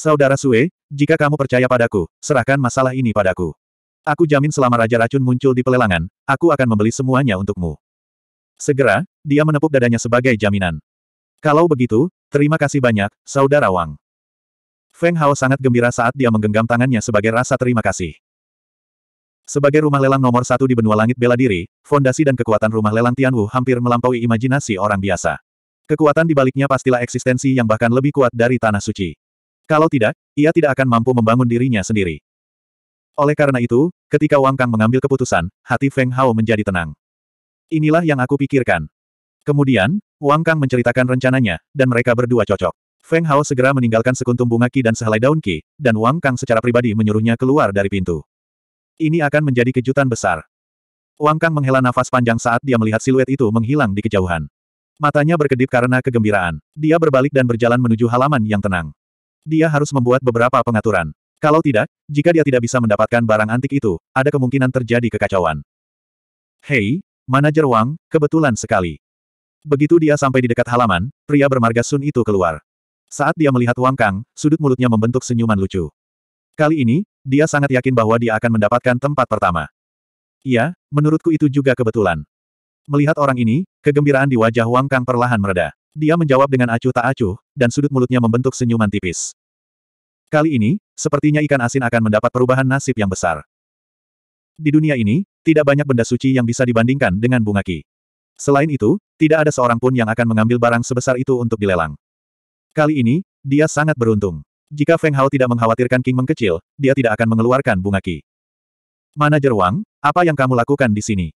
Saudara Sue, jika kamu percaya padaku, serahkan masalah ini padaku. Aku jamin selama Raja Racun muncul di pelelangan, aku akan membeli semuanya untukmu. Segera, dia menepuk dadanya sebagai jaminan. Kalau begitu, terima kasih banyak, Saudara Wang. Feng Hao sangat gembira saat dia menggenggam tangannya sebagai rasa terima kasih. Sebagai rumah lelang nomor satu di benua langit bela diri, fondasi dan kekuatan rumah lelang Tian Tianwu hampir melampaui imajinasi orang biasa. Kekuatan di baliknya pastilah eksistensi yang bahkan lebih kuat dari Tanah Suci. Kalau tidak, ia tidak akan mampu membangun dirinya sendiri. Oleh karena itu, ketika Wang Kang mengambil keputusan, hati Feng Hao menjadi tenang. Inilah yang aku pikirkan. Kemudian, Wang Kang menceritakan rencananya, dan mereka berdua cocok. Feng Hao segera meninggalkan sekuntum bunga Ki dan sehelai daun Ki, dan Wang Kang secara pribadi menyuruhnya keluar dari pintu. Ini akan menjadi kejutan besar. Wang Kang menghela nafas panjang saat dia melihat siluet itu menghilang di kejauhan. Matanya berkedip karena kegembiraan. Dia berbalik dan berjalan menuju halaman yang tenang. Dia harus membuat beberapa pengaturan. Kalau tidak, jika dia tidak bisa mendapatkan barang antik itu, ada kemungkinan terjadi kekacauan. Hei, manajer Wang, kebetulan sekali. Begitu dia sampai di dekat halaman, pria bermarga Sun itu keluar. Saat dia melihat Wang Kang, sudut mulutnya membentuk senyuman lucu. Kali ini, dia sangat yakin bahwa dia akan mendapatkan tempat pertama. Iya, menurutku itu juga kebetulan. Melihat orang ini, kegembiraan di wajah Wang Kang perlahan mereda. Dia menjawab dengan acuh tak acuh, dan sudut mulutnya membentuk senyuman tipis. Kali ini, sepertinya ikan asin akan mendapat perubahan nasib yang besar. Di dunia ini, tidak banyak benda suci yang bisa dibandingkan dengan bunga ki. Selain itu, tidak ada seorang pun yang akan mengambil barang sebesar itu untuk dilelang. Kali ini, dia sangat beruntung. Jika Feng Hao tidak mengkhawatirkan King mengkecil, dia tidak akan mengeluarkan bunga ki. Manajer Wang, apa yang kamu lakukan di sini?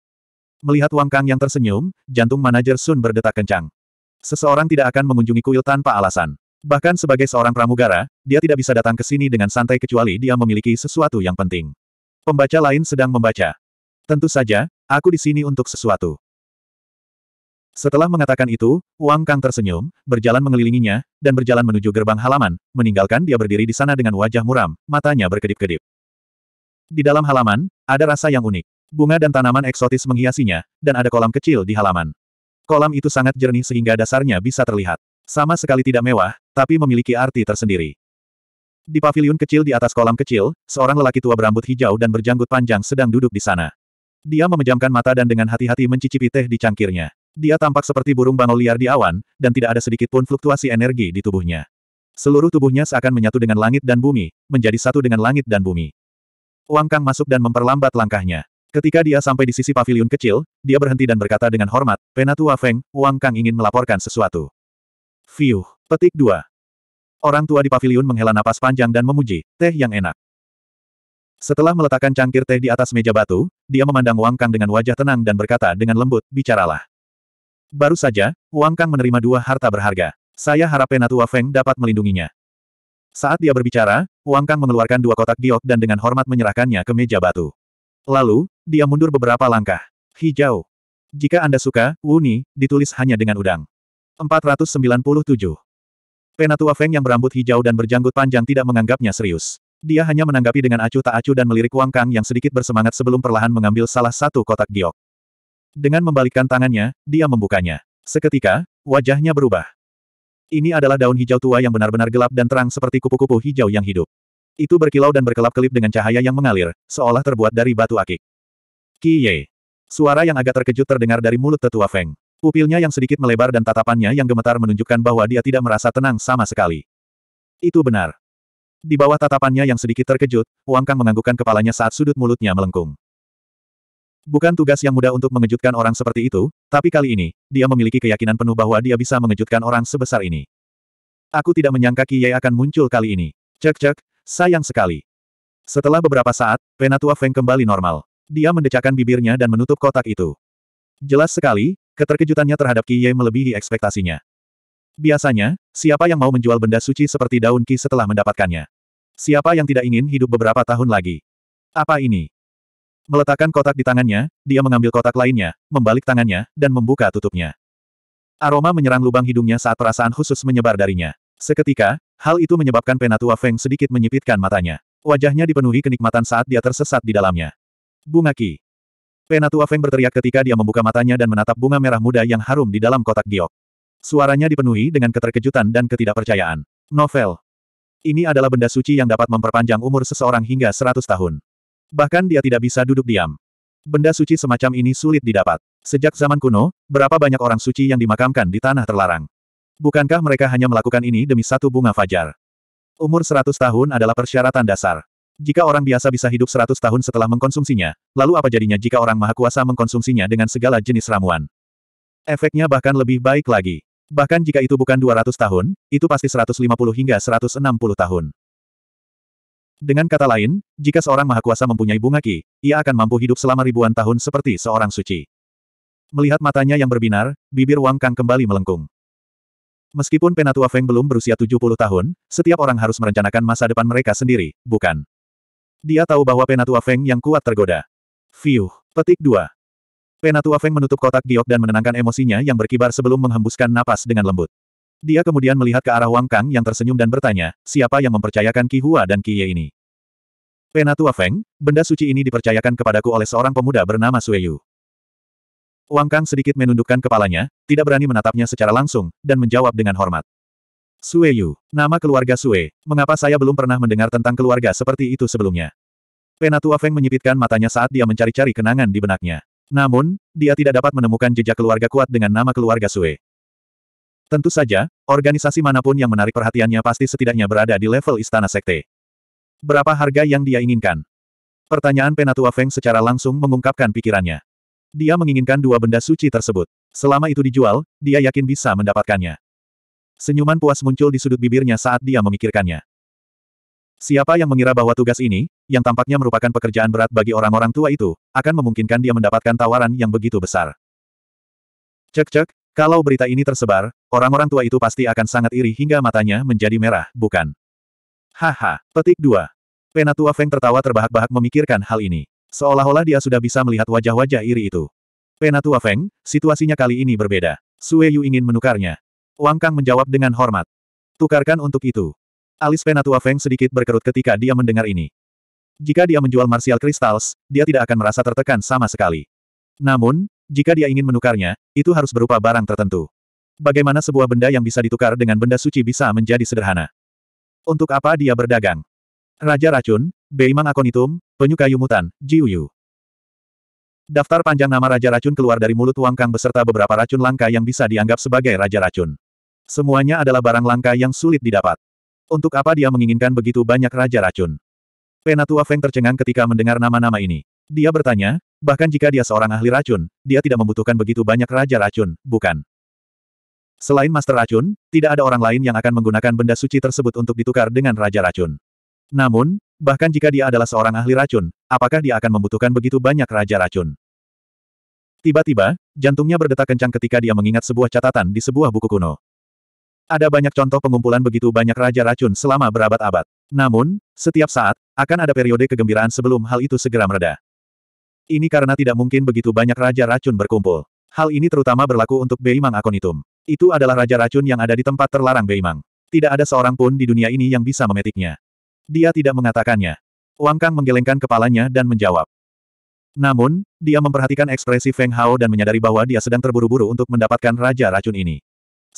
Melihat Wang Kang yang tersenyum, jantung manajer Sun berdetak kencang. Seseorang tidak akan mengunjungi kuil tanpa alasan. Bahkan sebagai seorang pramugara, dia tidak bisa datang ke sini dengan santai kecuali dia memiliki sesuatu yang penting. Pembaca lain sedang membaca. Tentu saja, aku di sini untuk sesuatu. Setelah mengatakan itu, Wang Kang tersenyum, berjalan mengelilinginya, dan berjalan menuju gerbang halaman, meninggalkan dia berdiri di sana dengan wajah muram, matanya berkedip-kedip. Di dalam halaman, ada rasa yang unik bunga dan tanaman eksotis menghiasinya, dan ada kolam kecil di halaman. Kolam itu sangat jernih sehingga dasarnya bisa terlihat. Sama sekali tidak mewah, tapi memiliki arti tersendiri. Di paviliun kecil di atas kolam kecil, seorang lelaki tua berambut hijau dan berjanggut panjang sedang duduk di sana. Dia memejamkan mata dan dengan hati-hati mencicipi teh di cangkirnya. Dia tampak seperti burung bangau liar di awan, dan tidak ada sedikit pun fluktuasi energi di tubuhnya. Seluruh tubuhnya seakan menyatu dengan langit dan bumi, menjadi satu dengan langit dan bumi. Wang Kang masuk dan memperlambat langkahnya. Ketika dia sampai di sisi pavilion kecil, dia berhenti dan berkata dengan hormat, Penatua Feng, Wang Kang ingin melaporkan sesuatu. Fiuh. Petik dua. Orang tua di pavilion menghela napas panjang dan memuji, teh yang enak. Setelah meletakkan cangkir teh di atas meja batu, dia memandang Wang Kang dengan wajah tenang dan berkata dengan lembut, bicaralah. Baru saja, Wang Kang menerima dua harta berharga. Saya harap Penatua Feng dapat melindunginya. Saat dia berbicara, Wang Kang mengeluarkan dua kotak giok dan dengan hormat menyerahkannya ke meja batu. Lalu, dia mundur beberapa langkah. Hijau. Jika Anda suka, Wuni, ditulis hanya dengan udang. 497. Penatua Feng yang berambut hijau dan berjanggut panjang tidak menganggapnya serius. Dia hanya menanggapi dengan acuh tak acuh dan melirik Wang Kang yang sedikit bersemangat sebelum perlahan mengambil salah satu kotak giok. Dengan membalikkan tangannya, dia membukanya. Seketika, wajahnya berubah. Ini adalah daun hijau tua yang benar-benar gelap dan terang seperti kupu-kupu hijau yang hidup. Itu berkilau dan berkelap-kelip dengan cahaya yang mengalir, seolah terbuat dari batu akik. Kiye. Suara yang agak terkejut terdengar dari mulut tetua Feng. Pupilnya yang sedikit melebar dan tatapannya yang gemetar menunjukkan bahwa dia tidak merasa tenang sama sekali. Itu benar. Di bawah tatapannya yang sedikit terkejut, Wang Kang menganggukkan kepalanya saat sudut mulutnya melengkung. Bukan tugas yang mudah untuk mengejutkan orang seperti itu, tapi kali ini, dia memiliki keyakinan penuh bahwa dia bisa mengejutkan orang sebesar ini. Aku tidak menyangka Kiye akan muncul kali ini. Cek-cek, Sayang sekali. Setelah beberapa saat, Penatua Feng kembali normal. Dia mendecakkan bibirnya dan menutup kotak itu. Jelas sekali, keterkejutannya terhadap Qi Ye melebihi ekspektasinya. Biasanya, siapa yang mau menjual benda suci seperti daun Qi setelah mendapatkannya? Siapa yang tidak ingin hidup beberapa tahun lagi? Apa ini? Meletakkan kotak di tangannya, dia mengambil kotak lainnya, membalik tangannya, dan membuka tutupnya. Aroma menyerang lubang hidungnya saat perasaan khusus menyebar darinya. Seketika, hal itu menyebabkan penatua Feng sedikit menyipitkan matanya. Wajahnya dipenuhi kenikmatan saat dia tersesat di dalamnya. Bunga Ki. Penatua Feng berteriak ketika dia membuka matanya dan menatap bunga merah muda yang harum di dalam kotak giok. Suaranya dipenuhi dengan keterkejutan dan ketidakpercayaan. Novel. Ini adalah benda suci yang dapat memperpanjang umur seseorang hingga 100 tahun. Bahkan dia tidak bisa duduk diam. Benda suci semacam ini sulit didapat. Sejak zaman kuno, berapa banyak orang suci yang dimakamkan di tanah terlarang. Bukankah mereka hanya melakukan ini demi satu bunga fajar? Umur 100 tahun adalah persyaratan dasar. Jika orang biasa bisa hidup 100 tahun setelah mengkonsumsinya, lalu apa jadinya jika orang maha kuasa mengkonsumsinya dengan segala jenis ramuan? Efeknya bahkan lebih baik lagi. Bahkan jika itu bukan 200 tahun, itu pasti 150 hingga 160 tahun. Dengan kata lain, jika seorang maha kuasa mempunyai bunga ki, ia akan mampu hidup selama ribuan tahun seperti seorang suci. Melihat matanya yang berbinar, bibir Wang Kang kembali melengkung. Meskipun Penatua Feng belum berusia 70 tahun, setiap orang harus merencanakan masa depan mereka sendiri, bukan? Dia tahu bahwa Penatua Feng yang kuat tergoda. Fiuh. Petik dua. Penatua Feng menutup kotak giok dan menenangkan emosinya yang berkibar sebelum menghembuskan napas dengan lembut. Dia kemudian melihat ke arah Wang Kang yang tersenyum dan bertanya, siapa yang mempercayakan Ki Hua dan Ki Ye ini? Penatua Feng, benda suci ini dipercayakan kepadaku oleh seorang pemuda bernama Sueyu. Wang Kang sedikit menundukkan kepalanya, tidak berani menatapnya secara langsung, dan menjawab dengan hormat. Sue Yu, nama keluarga Sue, mengapa saya belum pernah mendengar tentang keluarga seperti itu sebelumnya? Penatua Feng menyipitkan matanya saat dia mencari-cari kenangan di benaknya. Namun, dia tidak dapat menemukan jejak keluarga kuat dengan nama keluarga Sue. Tentu saja, organisasi manapun yang menarik perhatiannya pasti setidaknya berada di level istana sekte. Berapa harga yang dia inginkan? Pertanyaan Penatua Feng secara langsung mengungkapkan pikirannya. Dia menginginkan dua benda suci tersebut. Selama itu dijual, dia yakin bisa mendapatkannya. Senyuman puas muncul di sudut bibirnya saat dia memikirkannya. Siapa yang mengira bahwa tugas ini, yang tampaknya merupakan pekerjaan berat bagi orang-orang tua itu, akan memungkinkan dia mendapatkan tawaran yang begitu besar. Cek-cek, kalau berita ini tersebar, orang-orang tua itu pasti akan sangat iri hingga matanya menjadi merah, bukan? Haha, petik dua. Penatua Feng tertawa terbahak-bahak memikirkan hal ini. Seolah-olah dia sudah bisa melihat wajah-wajah iri itu. Penatua Feng, situasinya kali ini berbeda. Sue Yu ingin menukarnya. Wang Kang menjawab dengan hormat. Tukarkan untuk itu. Alis Penatua Feng sedikit berkerut ketika dia mendengar ini. Jika dia menjual Martial Crystals, dia tidak akan merasa tertekan sama sekali. Namun, jika dia ingin menukarnya, itu harus berupa barang tertentu. Bagaimana sebuah benda yang bisa ditukar dengan benda suci bisa menjadi sederhana? Untuk apa dia berdagang? Raja Racun, Beimang Akonitum, Penyu mutan, Jiu Yu. Daftar panjang nama Raja Racun keluar dari mulut Wang Kang beserta beberapa racun langka yang bisa dianggap sebagai Raja Racun. Semuanya adalah barang langka yang sulit didapat. Untuk apa dia menginginkan begitu banyak Raja Racun? Penatua Feng tercengang ketika mendengar nama-nama ini. Dia bertanya, bahkan jika dia seorang ahli racun, dia tidak membutuhkan begitu banyak Raja Racun, bukan? Selain Master Racun, tidak ada orang lain yang akan menggunakan benda suci tersebut untuk ditukar dengan Raja Racun. Namun, bahkan jika dia adalah seorang ahli racun, apakah dia akan membutuhkan begitu banyak raja racun? Tiba-tiba, jantungnya berdetak kencang ketika dia mengingat sebuah catatan di sebuah buku kuno. Ada banyak contoh pengumpulan begitu banyak raja racun selama berabad-abad. Namun, setiap saat, akan ada periode kegembiraan sebelum hal itu segera mereda. Ini karena tidak mungkin begitu banyak raja racun berkumpul. Hal ini terutama berlaku untuk Beimang Akonitum. Itu adalah raja racun yang ada di tempat terlarang Beimang. Tidak ada seorang pun di dunia ini yang bisa memetiknya. Dia tidak mengatakannya. Wang Kang menggelengkan kepalanya dan menjawab. Namun, dia memperhatikan ekspresi Feng Hao dan menyadari bahwa dia sedang terburu-buru untuk mendapatkan Raja Racun ini.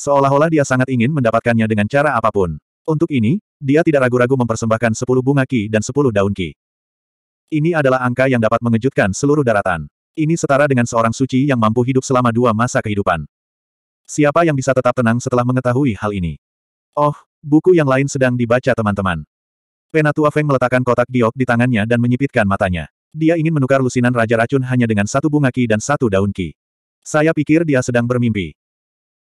Seolah-olah dia sangat ingin mendapatkannya dengan cara apapun. Untuk ini, dia tidak ragu-ragu mempersembahkan 10 bunga ki dan 10 daun ki. Ini adalah angka yang dapat mengejutkan seluruh daratan. Ini setara dengan seorang suci yang mampu hidup selama dua masa kehidupan. Siapa yang bisa tetap tenang setelah mengetahui hal ini? Oh, buku yang lain sedang dibaca teman-teman. Penatua Feng meletakkan kotak giok di tangannya dan menyipitkan matanya. Dia ingin menukar lusinan Raja Racun hanya dengan satu bunga ki dan satu daun ki. Saya pikir dia sedang bermimpi.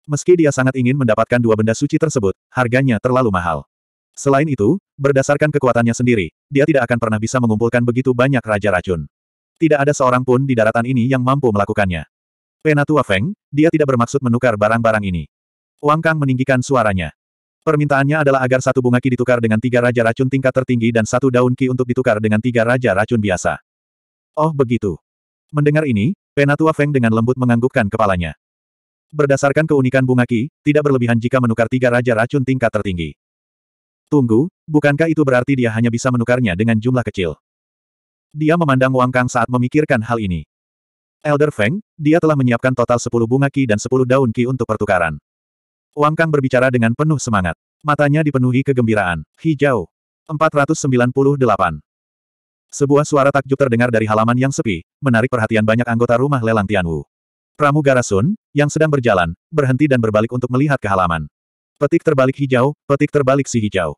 Meski dia sangat ingin mendapatkan dua benda suci tersebut, harganya terlalu mahal. Selain itu, berdasarkan kekuatannya sendiri, dia tidak akan pernah bisa mengumpulkan begitu banyak Raja Racun. Tidak ada seorang pun di daratan ini yang mampu melakukannya. Penatua Feng, dia tidak bermaksud menukar barang-barang ini. Wang Kang meninggikan suaranya. Permintaannya adalah agar satu bunga ki ditukar dengan tiga raja racun tingkat tertinggi dan satu daun ki untuk ditukar dengan tiga raja racun biasa. Oh begitu. Mendengar ini, Penatua Feng dengan lembut menganggukkan kepalanya. Berdasarkan keunikan bunga ki, tidak berlebihan jika menukar tiga raja racun tingkat tertinggi. Tunggu, bukankah itu berarti dia hanya bisa menukarnya dengan jumlah kecil? Dia memandang Wang Kang saat memikirkan hal ini. Elder Feng, dia telah menyiapkan total 10 bunga ki dan 10 daun ki untuk pertukaran. Wang Kang berbicara dengan penuh semangat. Matanya dipenuhi kegembiraan. Hijau. 498. Sebuah suara takjub terdengar dari halaman yang sepi, menarik perhatian banyak anggota rumah lelang Tianwu. Pramugara Sun, yang sedang berjalan, berhenti dan berbalik untuk melihat ke halaman. Petik terbalik hijau, petik terbalik si hijau.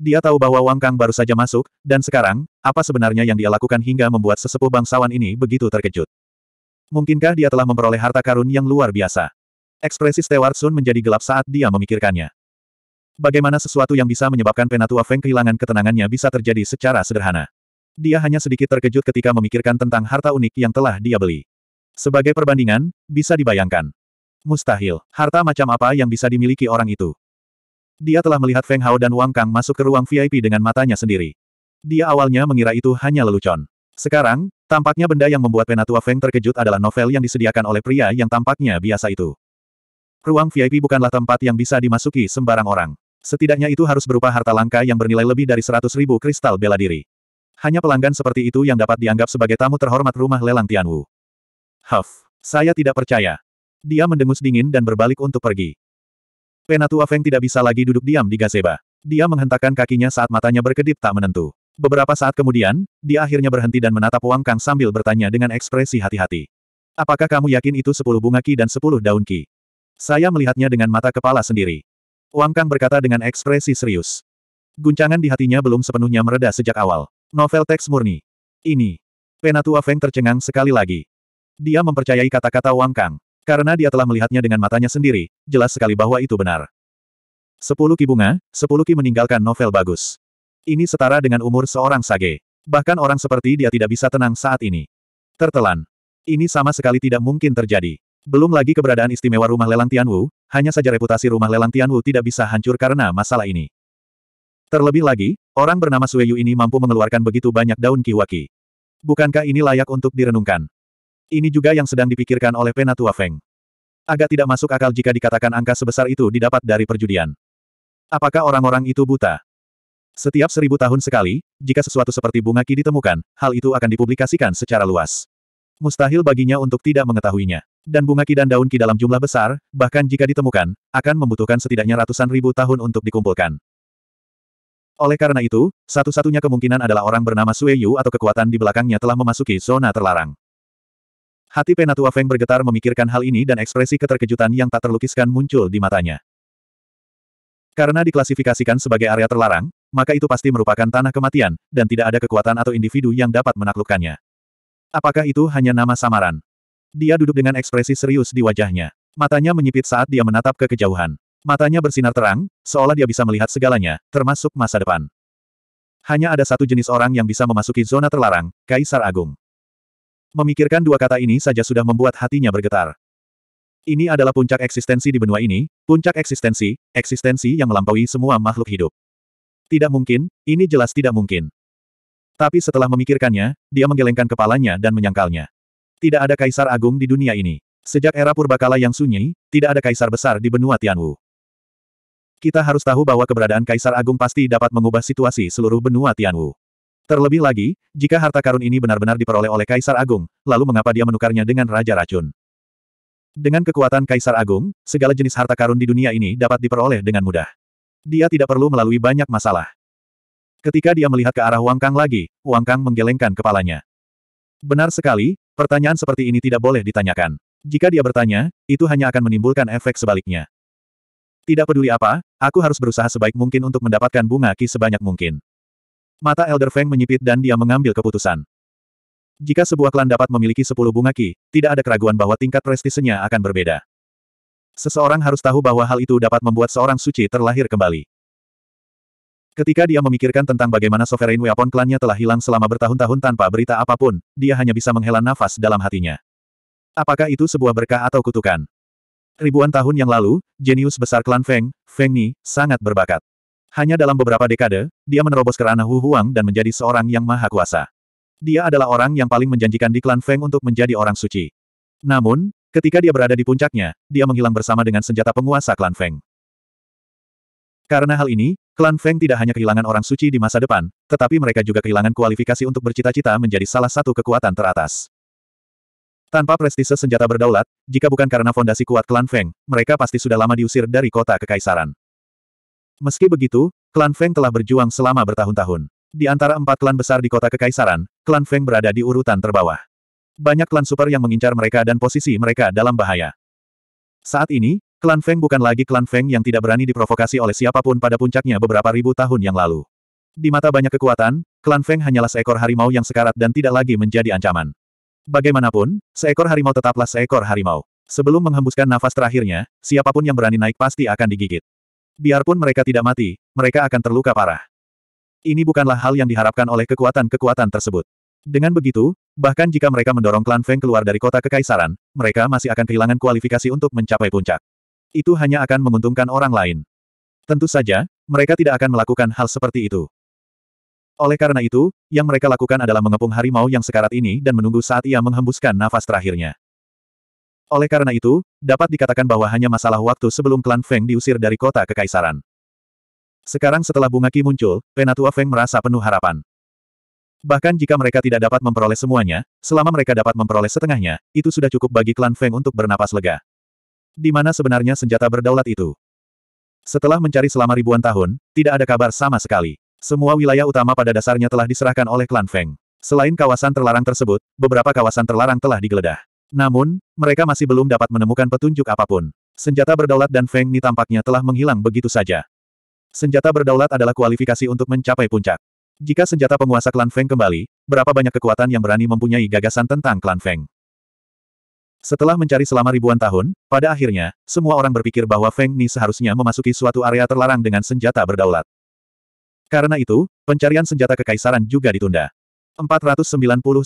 Dia tahu bahwa Wang Kang baru saja masuk, dan sekarang, apa sebenarnya yang dia lakukan hingga membuat sesepuh bangsawan ini begitu terkejut. Mungkinkah dia telah memperoleh harta karun yang luar biasa? Ekspresi Stewart Sun menjadi gelap saat dia memikirkannya. Bagaimana sesuatu yang bisa menyebabkan Penatua Feng kehilangan ketenangannya bisa terjadi secara sederhana. Dia hanya sedikit terkejut ketika memikirkan tentang harta unik yang telah dia beli. Sebagai perbandingan, bisa dibayangkan. Mustahil, harta macam apa yang bisa dimiliki orang itu. Dia telah melihat Feng Hao dan Wang Kang masuk ke ruang VIP dengan matanya sendiri. Dia awalnya mengira itu hanya lelucon. Sekarang, tampaknya benda yang membuat Penatua Feng terkejut adalah novel yang disediakan oleh pria yang tampaknya biasa itu. Ruang VIP bukanlah tempat yang bisa dimasuki sembarang orang. Setidaknya itu harus berupa harta langka yang bernilai lebih dari 100 ribu kristal bela diri. Hanya pelanggan seperti itu yang dapat dianggap sebagai tamu terhormat rumah lelang Tianwu. Huff, saya tidak percaya. Dia mendengus dingin dan berbalik untuk pergi. Penatua Feng tidak bisa lagi duduk diam di gazeba. Dia menghentakkan kakinya saat matanya berkedip tak menentu. Beberapa saat kemudian, dia akhirnya berhenti dan menatap Wang Kang sambil bertanya dengan ekspresi hati-hati. Apakah kamu yakin itu sepuluh bunga ki dan sepuluh daun ki? Saya melihatnya dengan mata kepala sendiri. Wang Kang berkata dengan ekspresi serius. Guncangan di hatinya belum sepenuhnya mereda sejak awal. Novel teks murni. Ini. Penatua Feng tercengang sekali lagi. Dia mempercayai kata-kata Wang Kang. Karena dia telah melihatnya dengan matanya sendiri, jelas sekali bahwa itu benar. Sepuluh ki bunga, sepuluh ki meninggalkan novel bagus. Ini setara dengan umur seorang sage. Bahkan orang seperti dia tidak bisa tenang saat ini. Tertelan. Ini sama sekali tidak mungkin terjadi. Belum lagi keberadaan istimewa rumah lelang Tianwu, hanya saja reputasi rumah lelang Tianwu tidak bisa hancur karena masalah ini. Terlebih lagi, orang bernama Sueyu ini mampu mengeluarkan begitu banyak daun kiwaki. Bukankah ini layak untuk direnungkan? Ini juga yang sedang dipikirkan oleh Penatua Feng. Agak tidak masuk akal jika dikatakan angka sebesar itu didapat dari perjudian. Apakah orang-orang itu buta? Setiap seribu tahun sekali, jika sesuatu seperti bunga ki ditemukan, hal itu akan dipublikasikan secara luas. Mustahil baginya untuk tidak mengetahuinya. Dan bunga ki daun ki dalam jumlah besar, bahkan jika ditemukan, akan membutuhkan setidaknya ratusan ribu tahun untuk dikumpulkan. Oleh karena itu, satu-satunya kemungkinan adalah orang bernama Sue Yu atau kekuatan di belakangnya telah memasuki zona terlarang. Hati Penatua Feng bergetar memikirkan hal ini dan ekspresi keterkejutan yang tak terlukiskan muncul di matanya. Karena diklasifikasikan sebagai area terlarang, maka itu pasti merupakan tanah kematian, dan tidak ada kekuatan atau individu yang dapat menaklukkannya. Apakah itu hanya nama samaran? Dia duduk dengan ekspresi serius di wajahnya. Matanya menyipit saat dia menatap ke kejauhan. Matanya bersinar terang, seolah dia bisa melihat segalanya, termasuk masa depan. Hanya ada satu jenis orang yang bisa memasuki zona terlarang, Kaisar Agung. Memikirkan dua kata ini saja sudah membuat hatinya bergetar. Ini adalah puncak eksistensi di benua ini, puncak eksistensi, eksistensi yang melampaui semua makhluk hidup. Tidak mungkin, ini jelas tidak mungkin. Tapi setelah memikirkannya, dia menggelengkan kepalanya dan menyangkalnya. Tidak ada kaisar agung di dunia ini. Sejak era purbakala yang sunyi, tidak ada kaisar besar di benua Tianwu. Kita harus tahu bahwa keberadaan kaisar agung pasti dapat mengubah situasi seluruh benua Tianwu. Terlebih lagi, jika harta karun ini benar-benar diperoleh oleh kaisar agung, lalu mengapa dia menukarnya dengan raja racun? Dengan kekuatan kaisar agung, segala jenis harta karun di dunia ini dapat diperoleh dengan mudah. Dia tidak perlu melalui banyak masalah. Ketika dia melihat ke arah Wang Kang lagi, Wang Kang menggelengkan kepalanya. Benar sekali, Pertanyaan seperti ini tidak boleh ditanyakan. Jika dia bertanya, itu hanya akan menimbulkan efek sebaliknya. Tidak peduli apa, aku harus berusaha sebaik mungkin untuk mendapatkan bunga ki sebanyak mungkin. Mata Elder Feng menyipit dan dia mengambil keputusan. Jika sebuah klan dapat memiliki sepuluh bunga ki, tidak ada keraguan bahwa tingkat prestisenya akan berbeda. Seseorang harus tahu bahwa hal itu dapat membuat seorang suci terlahir kembali. Ketika dia memikirkan tentang bagaimana Sovereign Weapon klannya telah hilang selama bertahun-tahun tanpa berita apapun, dia hanya bisa menghela nafas dalam hatinya. Apakah itu sebuah berkah atau kutukan? Ribuan tahun yang lalu, jenius besar klan Feng, Feng Ni, sangat berbakat. Hanya dalam beberapa dekade, dia menerobos kerana Hu Huang dan menjadi seorang yang maha kuasa. Dia adalah orang yang paling menjanjikan di klan Feng untuk menjadi orang suci. Namun, ketika dia berada di puncaknya, dia menghilang bersama dengan senjata penguasa klan Feng. Karena hal ini, klan Feng tidak hanya kehilangan orang suci di masa depan, tetapi mereka juga kehilangan kualifikasi untuk bercita-cita menjadi salah satu kekuatan teratas. Tanpa prestise senjata berdaulat, jika bukan karena fondasi kuat klan Feng, mereka pasti sudah lama diusir dari kota kekaisaran. Meski begitu, klan Feng telah berjuang selama bertahun-tahun. Di antara empat klan besar di kota kekaisaran, klan Feng berada di urutan terbawah. Banyak klan super yang mengincar mereka dan posisi mereka dalam bahaya. Saat ini, Klan Feng bukan lagi klan Feng yang tidak berani diprovokasi oleh siapapun pada puncaknya beberapa ribu tahun yang lalu. Di mata banyak kekuatan, klan Feng hanyalah seekor harimau yang sekarat dan tidak lagi menjadi ancaman. Bagaimanapun, seekor harimau tetaplah seekor harimau. Sebelum menghembuskan nafas terakhirnya, siapapun yang berani naik pasti akan digigit. Biarpun mereka tidak mati, mereka akan terluka parah. Ini bukanlah hal yang diharapkan oleh kekuatan-kekuatan tersebut. Dengan begitu, bahkan jika mereka mendorong klan Feng keluar dari kota kekaisaran, mereka masih akan kehilangan kualifikasi untuk mencapai puncak. Itu hanya akan menguntungkan orang lain. Tentu saja, mereka tidak akan melakukan hal seperti itu. Oleh karena itu, yang mereka lakukan adalah mengepung harimau yang sekarat ini dan menunggu saat ia menghembuskan nafas terakhirnya. Oleh karena itu, dapat dikatakan bahwa hanya masalah waktu sebelum klan Feng diusir dari kota kekaisaran. Sekarang setelah bunga Ki muncul, Penatua Feng merasa penuh harapan. Bahkan jika mereka tidak dapat memperoleh semuanya, selama mereka dapat memperoleh setengahnya, itu sudah cukup bagi klan Feng untuk bernapas lega di mana sebenarnya senjata berdaulat itu. Setelah mencari selama ribuan tahun, tidak ada kabar sama sekali. Semua wilayah utama pada dasarnya telah diserahkan oleh klan Feng. Selain kawasan terlarang tersebut, beberapa kawasan terlarang telah digeledah. Namun, mereka masih belum dapat menemukan petunjuk apapun. Senjata berdaulat dan Feng Ni tampaknya telah menghilang begitu saja. Senjata berdaulat adalah kualifikasi untuk mencapai puncak. Jika senjata penguasa klan Feng kembali, berapa banyak kekuatan yang berani mempunyai gagasan tentang klan Feng? Setelah mencari selama ribuan tahun, pada akhirnya, semua orang berpikir bahwa Feng Ni seharusnya memasuki suatu area terlarang dengan senjata berdaulat. Karena itu, pencarian senjata kekaisaran juga ditunda. 499.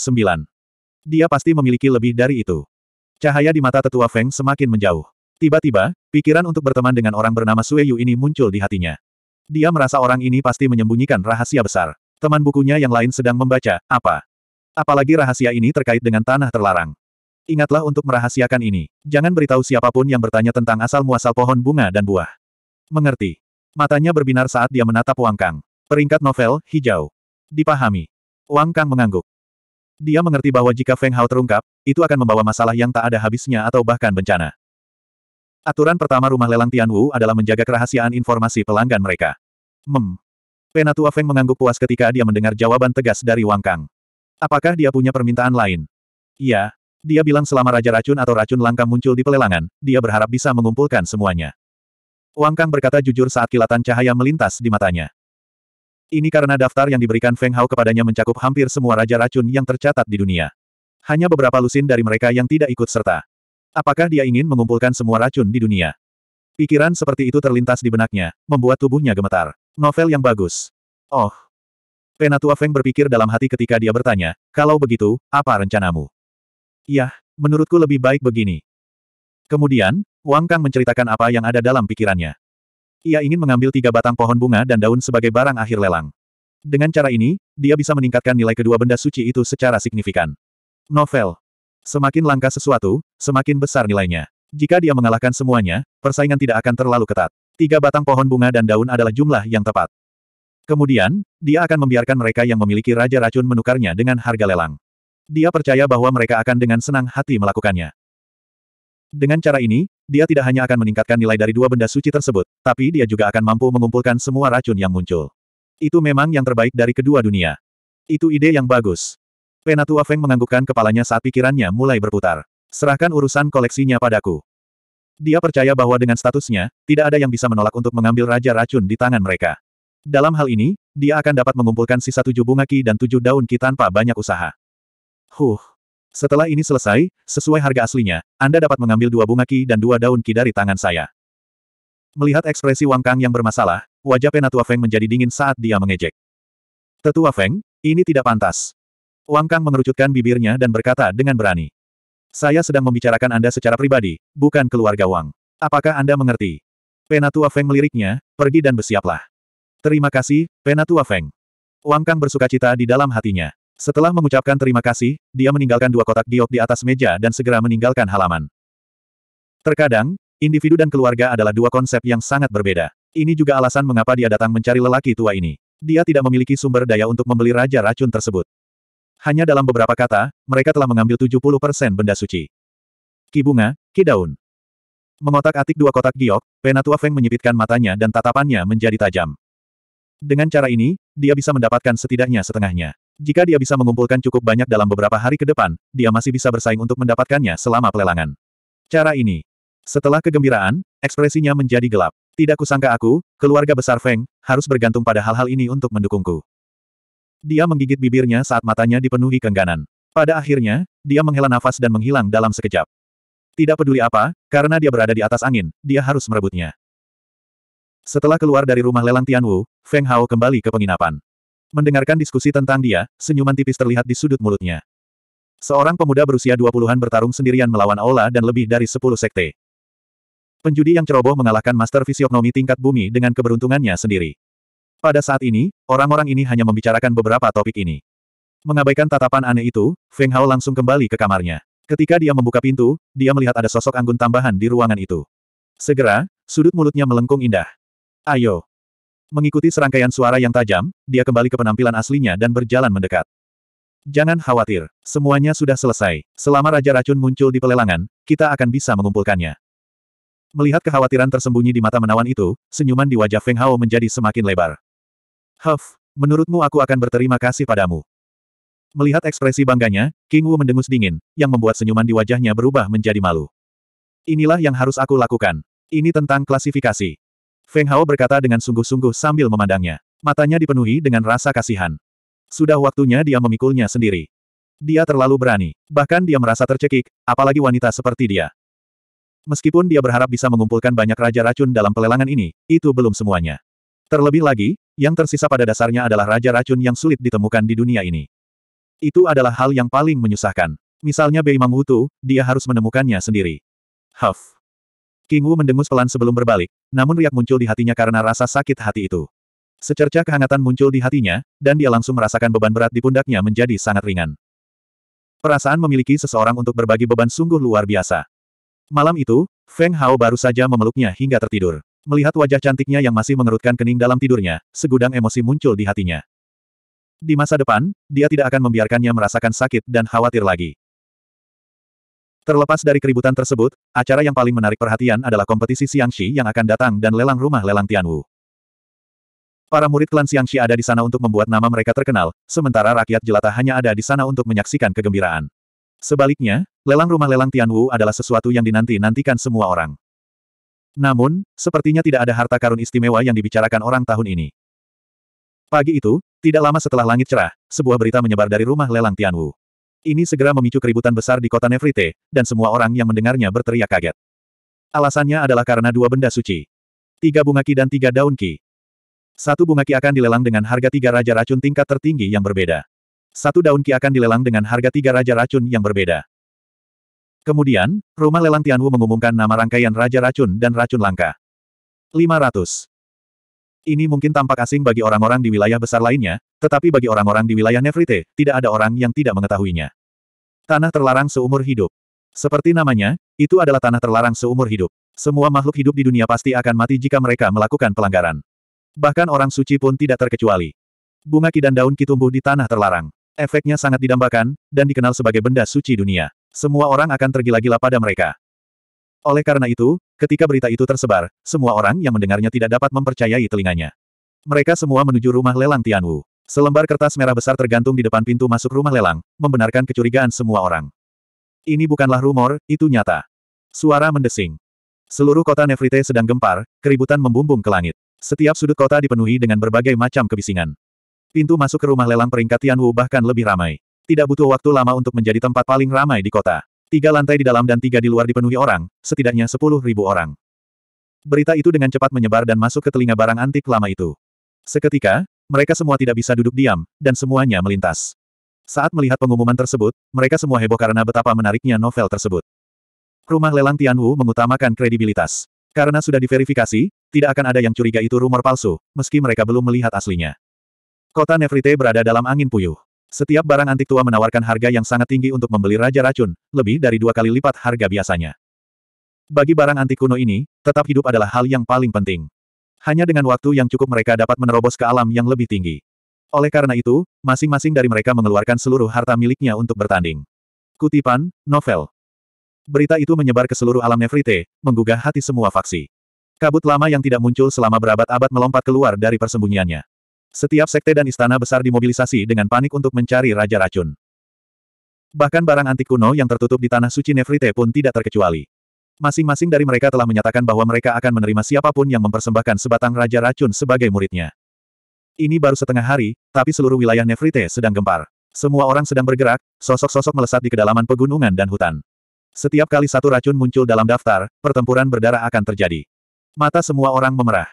Dia pasti memiliki lebih dari itu. Cahaya di mata tetua Feng semakin menjauh. Tiba-tiba, pikiran untuk berteman dengan orang bernama Sue Yu ini muncul di hatinya. Dia merasa orang ini pasti menyembunyikan rahasia besar. Teman bukunya yang lain sedang membaca, apa? Apalagi rahasia ini terkait dengan tanah terlarang. Ingatlah untuk merahasiakan ini. Jangan beritahu siapapun yang bertanya tentang asal-muasal pohon bunga dan buah. Mengerti. Matanya berbinar saat dia menatap Wang Kang. Peringkat novel, hijau. Dipahami. Wang Kang mengangguk. Dia mengerti bahwa jika Feng Hao terungkap, itu akan membawa masalah yang tak ada habisnya atau bahkan bencana. Aturan pertama rumah lelang Tianwu adalah menjaga kerahasiaan informasi pelanggan mereka. Mem. Penatua Feng mengangguk puas ketika dia mendengar jawaban tegas dari Wang Kang. Apakah dia punya permintaan lain? Iya, dia bilang selama Raja Racun atau Racun Langka muncul di pelelangan, dia berharap bisa mengumpulkan semuanya. Wang Kang berkata jujur saat kilatan cahaya melintas di matanya. Ini karena daftar yang diberikan Feng Hao kepadanya mencakup hampir semua Raja Racun yang tercatat di dunia. Hanya beberapa lusin dari mereka yang tidak ikut serta. Apakah dia ingin mengumpulkan semua racun di dunia? Pikiran seperti itu terlintas di benaknya, membuat tubuhnya gemetar. Novel yang bagus. Oh. Penatua Feng berpikir dalam hati ketika dia bertanya, kalau begitu, apa rencanamu? Yah, menurutku lebih baik begini. Kemudian, Wang Kang menceritakan apa yang ada dalam pikirannya. Ia ingin mengambil tiga batang pohon bunga dan daun sebagai barang akhir lelang. Dengan cara ini, dia bisa meningkatkan nilai kedua benda suci itu secara signifikan. Novel. Semakin langka sesuatu, semakin besar nilainya. Jika dia mengalahkan semuanya, persaingan tidak akan terlalu ketat. Tiga batang pohon bunga dan daun adalah jumlah yang tepat. Kemudian, dia akan membiarkan mereka yang memiliki Raja Racun menukarnya dengan harga lelang. Dia percaya bahwa mereka akan dengan senang hati melakukannya. Dengan cara ini, dia tidak hanya akan meningkatkan nilai dari dua benda suci tersebut, tapi dia juga akan mampu mengumpulkan semua racun yang muncul. Itu memang yang terbaik dari kedua dunia. Itu ide yang bagus. Penatua Feng menganggukkan kepalanya saat pikirannya mulai berputar. Serahkan urusan koleksinya padaku. Dia percaya bahwa dengan statusnya, tidak ada yang bisa menolak untuk mengambil Raja Racun di tangan mereka. Dalam hal ini, dia akan dapat mengumpulkan sisa tujuh bunga ki dan tujuh daun ki tanpa banyak usaha. Huh. Setelah ini selesai, sesuai harga aslinya, Anda dapat mengambil dua bunga ki dan dua daun ki dari tangan saya. Melihat ekspresi Wang Kang yang bermasalah, wajah Penatua Feng menjadi dingin saat dia mengejek. Tetua Feng, ini tidak pantas. Wang Kang mengerucutkan bibirnya dan berkata dengan berani. Saya sedang membicarakan Anda secara pribadi, bukan keluarga Wang. Apakah Anda mengerti? Penatua Feng meliriknya, pergi dan bersiaplah. Terima kasih, Penatua Feng. Wang Kang bersuka cita di dalam hatinya. Setelah mengucapkan terima kasih, dia meninggalkan dua kotak giok di atas meja dan segera meninggalkan halaman. Terkadang, individu dan keluarga adalah dua konsep yang sangat berbeda. Ini juga alasan mengapa dia datang mencari lelaki tua ini. Dia tidak memiliki sumber daya untuk membeli raja racun tersebut. Hanya dalam beberapa kata, mereka telah mengambil 70% benda suci. Ki bunga, ki daun. Mengotak-atik dua kotak giok, Penatua Feng menyipitkan matanya dan tatapannya menjadi tajam. Dengan cara ini, dia bisa mendapatkan setidaknya setengahnya. Jika dia bisa mengumpulkan cukup banyak dalam beberapa hari ke depan, dia masih bisa bersaing untuk mendapatkannya selama pelelangan. Cara ini. Setelah kegembiraan, ekspresinya menjadi gelap. Tidak kusangka aku, keluarga besar Feng, harus bergantung pada hal-hal ini untuk mendukungku. Dia menggigit bibirnya saat matanya dipenuhi kengganan. Pada akhirnya, dia menghela nafas dan menghilang dalam sekejap. Tidak peduli apa, karena dia berada di atas angin, dia harus merebutnya. Setelah keluar dari rumah lelang Tianwu, Feng Hao kembali ke penginapan. Mendengarkan diskusi tentang dia, senyuman tipis terlihat di sudut mulutnya. Seorang pemuda berusia 20-an bertarung sendirian melawan Aula dan lebih dari 10 sekte. Penjudi yang ceroboh mengalahkan master fisiognomi tingkat bumi dengan keberuntungannya sendiri. Pada saat ini, orang-orang ini hanya membicarakan beberapa topik ini. Mengabaikan tatapan aneh itu, Feng Hao langsung kembali ke kamarnya. Ketika dia membuka pintu, dia melihat ada sosok anggun tambahan di ruangan itu. Segera, sudut mulutnya melengkung indah. Ayo. Mengikuti serangkaian suara yang tajam, dia kembali ke penampilan aslinya dan berjalan mendekat. Jangan khawatir, semuanya sudah selesai. Selama Raja Racun muncul di pelelangan, kita akan bisa mengumpulkannya. Melihat kekhawatiran tersembunyi di mata menawan itu, senyuman di wajah Feng Hao menjadi semakin lebar. Huff, menurutmu aku akan berterima kasih padamu. Melihat ekspresi bangganya, King Wu mendengus dingin, yang membuat senyuman di wajahnya berubah menjadi malu. Inilah yang harus aku lakukan. Ini tentang klasifikasi. Feng Hao berkata dengan sungguh-sungguh sambil memandangnya. Matanya dipenuhi dengan rasa kasihan. Sudah waktunya dia memikulnya sendiri. Dia terlalu berani. Bahkan dia merasa tercekik, apalagi wanita seperti dia. Meskipun dia berharap bisa mengumpulkan banyak raja racun dalam pelelangan ini, itu belum semuanya. Terlebih lagi, yang tersisa pada dasarnya adalah raja racun yang sulit ditemukan di dunia ini. Itu adalah hal yang paling menyusahkan. Misalnya Bei Mang Wutu, dia harus menemukannya sendiri. Huff. King Wu mendengus pelan sebelum berbalik, namun riak muncul di hatinya karena rasa sakit hati itu. Secerca kehangatan muncul di hatinya, dan dia langsung merasakan beban berat di pundaknya menjadi sangat ringan. Perasaan memiliki seseorang untuk berbagi beban sungguh luar biasa. Malam itu, Feng Hao baru saja memeluknya hingga tertidur. Melihat wajah cantiknya yang masih mengerutkan kening dalam tidurnya, segudang emosi muncul di hatinya. Di masa depan, dia tidak akan membiarkannya merasakan sakit dan khawatir lagi. Terlepas dari keributan tersebut, acara yang paling menarik perhatian adalah kompetisi Siang Xiangxi yang akan datang dan lelang rumah lelang Tianwu. Para murid klan Xiangxi ada di sana untuk membuat nama mereka terkenal, sementara rakyat jelata hanya ada di sana untuk menyaksikan kegembiraan. Sebaliknya, lelang rumah lelang Tianwu adalah sesuatu yang dinanti-nantikan semua orang. Namun, sepertinya tidak ada harta karun istimewa yang dibicarakan orang tahun ini. Pagi itu, tidak lama setelah langit cerah, sebuah berita menyebar dari rumah lelang Tianwu. Ini segera memicu keributan besar di kota Nefrite, dan semua orang yang mendengarnya berteriak kaget. Alasannya adalah karena dua benda suci. Tiga bunga ki dan tiga daun ki. Satu bunga ki akan dilelang dengan harga tiga raja racun tingkat tertinggi yang berbeda. Satu daun ki akan dilelang dengan harga tiga raja racun yang berbeda. Kemudian, rumah lelang Tianwu mengumumkan nama rangkaian raja racun dan racun langka. 500. Ini mungkin tampak asing bagi orang-orang di wilayah besar lainnya, tetapi bagi orang-orang di wilayah Nefrite, tidak ada orang yang tidak mengetahuinya. Tanah terlarang seumur hidup. Seperti namanya, itu adalah tanah terlarang seumur hidup. Semua makhluk hidup di dunia pasti akan mati jika mereka melakukan pelanggaran. Bahkan orang suci pun tidak terkecuali. Bunga ki dan daun ki tumbuh di tanah terlarang. Efeknya sangat didambakan, dan dikenal sebagai benda suci dunia. Semua orang akan tergila-gila pada mereka. Oleh karena itu, ketika berita itu tersebar, semua orang yang mendengarnya tidak dapat mempercayai telinganya. Mereka semua menuju rumah lelang Tianwu. Selembar kertas merah besar tergantung di depan pintu masuk rumah lelang, membenarkan kecurigaan semua orang. Ini bukanlah rumor, itu nyata. Suara mendesing. Seluruh kota Nefrite sedang gempar, keributan membumbung ke langit. Setiap sudut kota dipenuhi dengan berbagai macam kebisingan. Pintu masuk ke rumah lelang peringkat Tianwu bahkan lebih ramai. Tidak butuh waktu lama untuk menjadi tempat paling ramai di kota. Tiga lantai di dalam dan tiga di luar dipenuhi orang, setidaknya sepuluh ribu orang. Berita itu dengan cepat menyebar dan masuk ke telinga barang antik lama itu. Seketika, mereka semua tidak bisa duduk diam, dan semuanya melintas. Saat melihat pengumuman tersebut, mereka semua heboh karena betapa menariknya novel tersebut. Rumah lelang Tianwu mengutamakan kredibilitas. Karena sudah diverifikasi, tidak akan ada yang curiga itu rumor palsu, meski mereka belum melihat aslinya. Kota Nefrite berada dalam angin puyuh. Setiap barang antik tua menawarkan harga yang sangat tinggi untuk membeli Raja Racun, lebih dari dua kali lipat harga biasanya. Bagi barang antik kuno ini, tetap hidup adalah hal yang paling penting. Hanya dengan waktu yang cukup mereka dapat menerobos ke alam yang lebih tinggi. Oleh karena itu, masing-masing dari mereka mengeluarkan seluruh harta miliknya untuk bertanding. Kutipan, novel. Berita itu menyebar ke seluruh alam Nefrite, menggugah hati semua faksi. Kabut lama yang tidak muncul selama berabad-abad melompat keluar dari persembunyiannya. Setiap sekte dan istana besar dimobilisasi dengan panik untuk mencari Raja Racun. Bahkan barang antik kuno yang tertutup di Tanah Suci Nefrite pun tidak terkecuali. Masing-masing dari mereka telah menyatakan bahwa mereka akan menerima siapapun yang mempersembahkan sebatang Raja Racun sebagai muridnya. Ini baru setengah hari, tapi seluruh wilayah Nefrite sedang gempar. Semua orang sedang bergerak, sosok-sosok melesat di kedalaman pegunungan dan hutan. Setiap kali satu racun muncul dalam daftar, pertempuran berdarah akan terjadi. Mata semua orang memerah.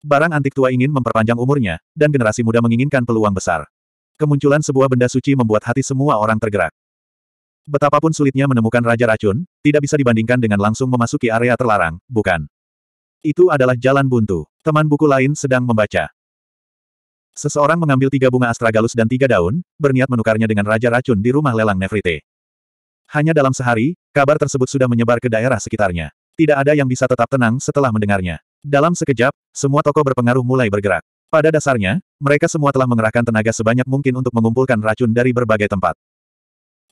Barang antik tua ingin memperpanjang umurnya, dan generasi muda menginginkan peluang besar. Kemunculan sebuah benda suci membuat hati semua orang tergerak. Betapapun sulitnya menemukan Raja Racun, tidak bisa dibandingkan dengan langsung memasuki area terlarang, bukan? Itu adalah jalan buntu. Teman buku lain sedang membaca. Seseorang mengambil tiga bunga astragalus dan tiga daun, berniat menukarnya dengan Raja Racun di rumah lelang Nefrite. Hanya dalam sehari, kabar tersebut sudah menyebar ke daerah sekitarnya. Tidak ada yang bisa tetap tenang setelah mendengarnya. Dalam sekejap, semua toko berpengaruh mulai bergerak. Pada dasarnya, mereka semua telah mengerahkan tenaga sebanyak mungkin untuk mengumpulkan racun dari berbagai tempat.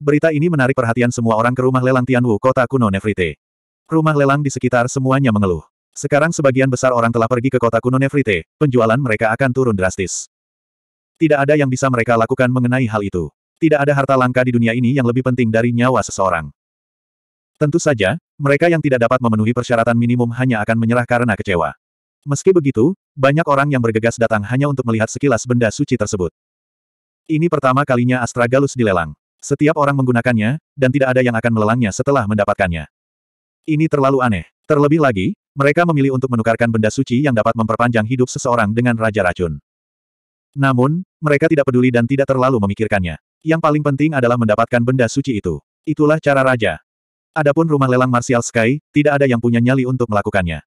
Berita ini menarik perhatian semua orang ke rumah lelang Tianwu kota kuno Nefrite. Rumah lelang di sekitar semuanya mengeluh. Sekarang sebagian besar orang telah pergi ke kota kuno Nefrite, penjualan mereka akan turun drastis. Tidak ada yang bisa mereka lakukan mengenai hal itu. Tidak ada harta langka di dunia ini yang lebih penting dari nyawa seseorang. Tentu saja, mereka yang tidak dapat memenuhi persyaratan minimum hanya akan menyerah karena kecewa. Meski begitu, banyak orang yang bergegas datang hanya untuk melihat sekilas benda suci tersebut. Ini pertama kalinya Astragalus dilelang. Setiap orang menggunakannya, dan tidak ada yang akan melelangnya setelah mendapatkannya. Ini terlalu aneh. Terlebih lagi, mereka memilih untuk menukarkan benda suci yang dapat memperpanjang hidup seseorang dengan Raja Racun. Namun, mereka tidak peduli dan tidak terlalu memikirkannya. Yang paling penting adalah mendapatkan benda suci itu. Itulah cara raja. Adapun rumah lelang Martial Sky, tidak ada yang punya nyali untuk melakukannya.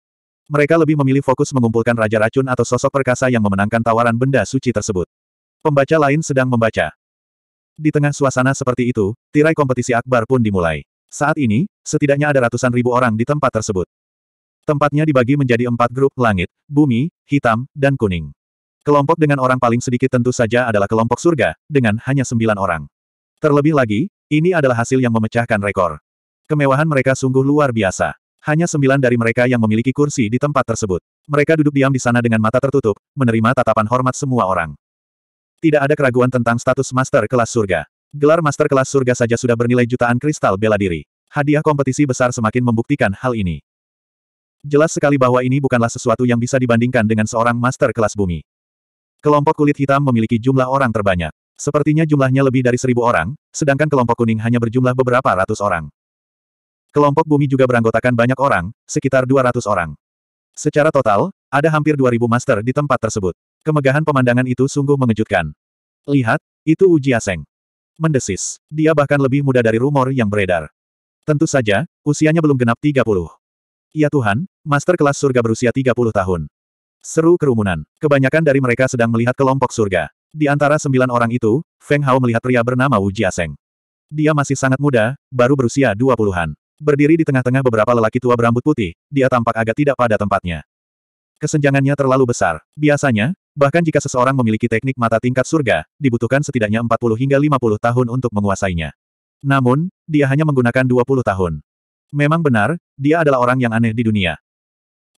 Mereka lebih memilih fokus mengumpulkan Raja Racun atau sosok perkasa yang memenangkan tawaran benda suci tersebut. Pembaca lain sedang membaca. Di tengah suasana seperti itu, tirai kompetisi akbar pun dimulai. Saat ini, setidaknya ada ratusan ribu orang di tempat tersebut. Tempatnya dibagi menjadi empat grup, langit, bumi, hitam, dan kuning. Kelompok dengan orang paling sedikit tentu saja adalah kelompok surga, dengan hanya sembilan orang. Terlebih lagi, ini adalah hasil yang memecahkan rekor. Kemewahan mereka sungguh luar biasa. Hanya sembilan dari mereka yang memiliki kursi di tempat tersebut. Mereka duduk diam di sana dengan mata tertutup, menerima tatapan hormat semua orang. Tidak ada keraguan tentang status master kelas surga. Gelar master kelas surga saja sudah bernilai jutaan kristal bela diri. Hadiah kompetisi besar semakin membuktikan hal ini. Jelas sekali bahwa ini bukanlah sesuatu yang bisa dibandingkan dengan seorang master kelas bumi. Kelompok kulit hitam memiliki jumlah orang terbanyak. Sepertinya jumlahnya lebih dari seribu orang, sedangkan kelompok kuning hanya berjumlah beberapa ratus orang. Kelompok bumi juga beranggotakan banyak orang, sekitar 200 orang. Secara total, ada hampir 2000 master di tempat tersebut. Kemegahan pemandangan itu sungguh mengejutkan. Lihat, itu Uji Aseng. Mendesis. Dia bahkan lebih muda dari rumor yang beredar. Tentu saja, usianya belum genap 30. Ya Tuhan, master kelas surga berusia 30 tahun. Seru kerumunan. Kebanyakan dari mereka sedang melihat kelompok surga. Di antara sembilan orang itu, Feng Hao melihat pria bernama Wu Jiaseng. Dia masih sangat muda, baru berusia dua puluhan. Berdiri di tengah-tengah beberapa lelaki tua berambut putih, dia tampak agak tidak pada tempatnya. Kesenjangannya terlalu besar. Biasanya, bahkan jika seseorang memiliki teknik mata tingkat surga, dibutuhkan setidaknya 40 hingga 50 tahun untuk menguasainya. Namun, dia hanya menggunakan 20 tahun. Memang benar, dia adalah orang yang aneh di dunia.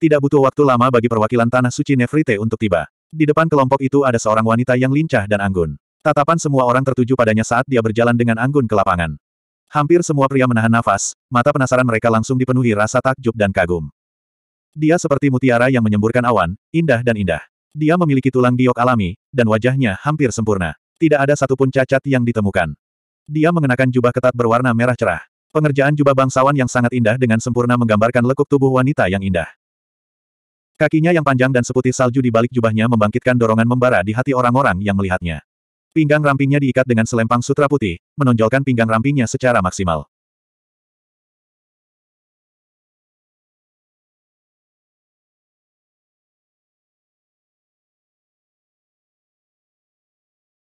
Tidak butuh waktu lama bagi perwakilan Tanah Suci Nefrite untuk tiba. Di depan kelompok itu ada seorang wanita yang lincah dan anggun. Tatapan semua orang tertuju padanya saat dia berjalan dengan anggun ke lapangan. Hampir semua pria menahan nafas, mata penasaran mereka langsung dipenuhi rasa takjub dan kagum. Dia seperti mutiara yang menyemburkan awan, indah dan indah. Dia memiliki tulang giok alami, dan wajahnya hampir sempurna. Tidak ada satupun cacat yang ditemukan. Dia mengenakan jubah ketat berwarna merah cerah. Pengerjaan jubah bangsawan yang sangat indah dengan sempurna menggambarkan lekuk tubuh wanita yang indah. Kakinya yang panjang dan seputih salju di balik jubahnya membangkitkan dorongan membara di hati orang-orang yang melihatnya. Pinggang rampingnya diikat dengan selempang sutra putih, menonjolkan pinggang rampingnya secara maksimal.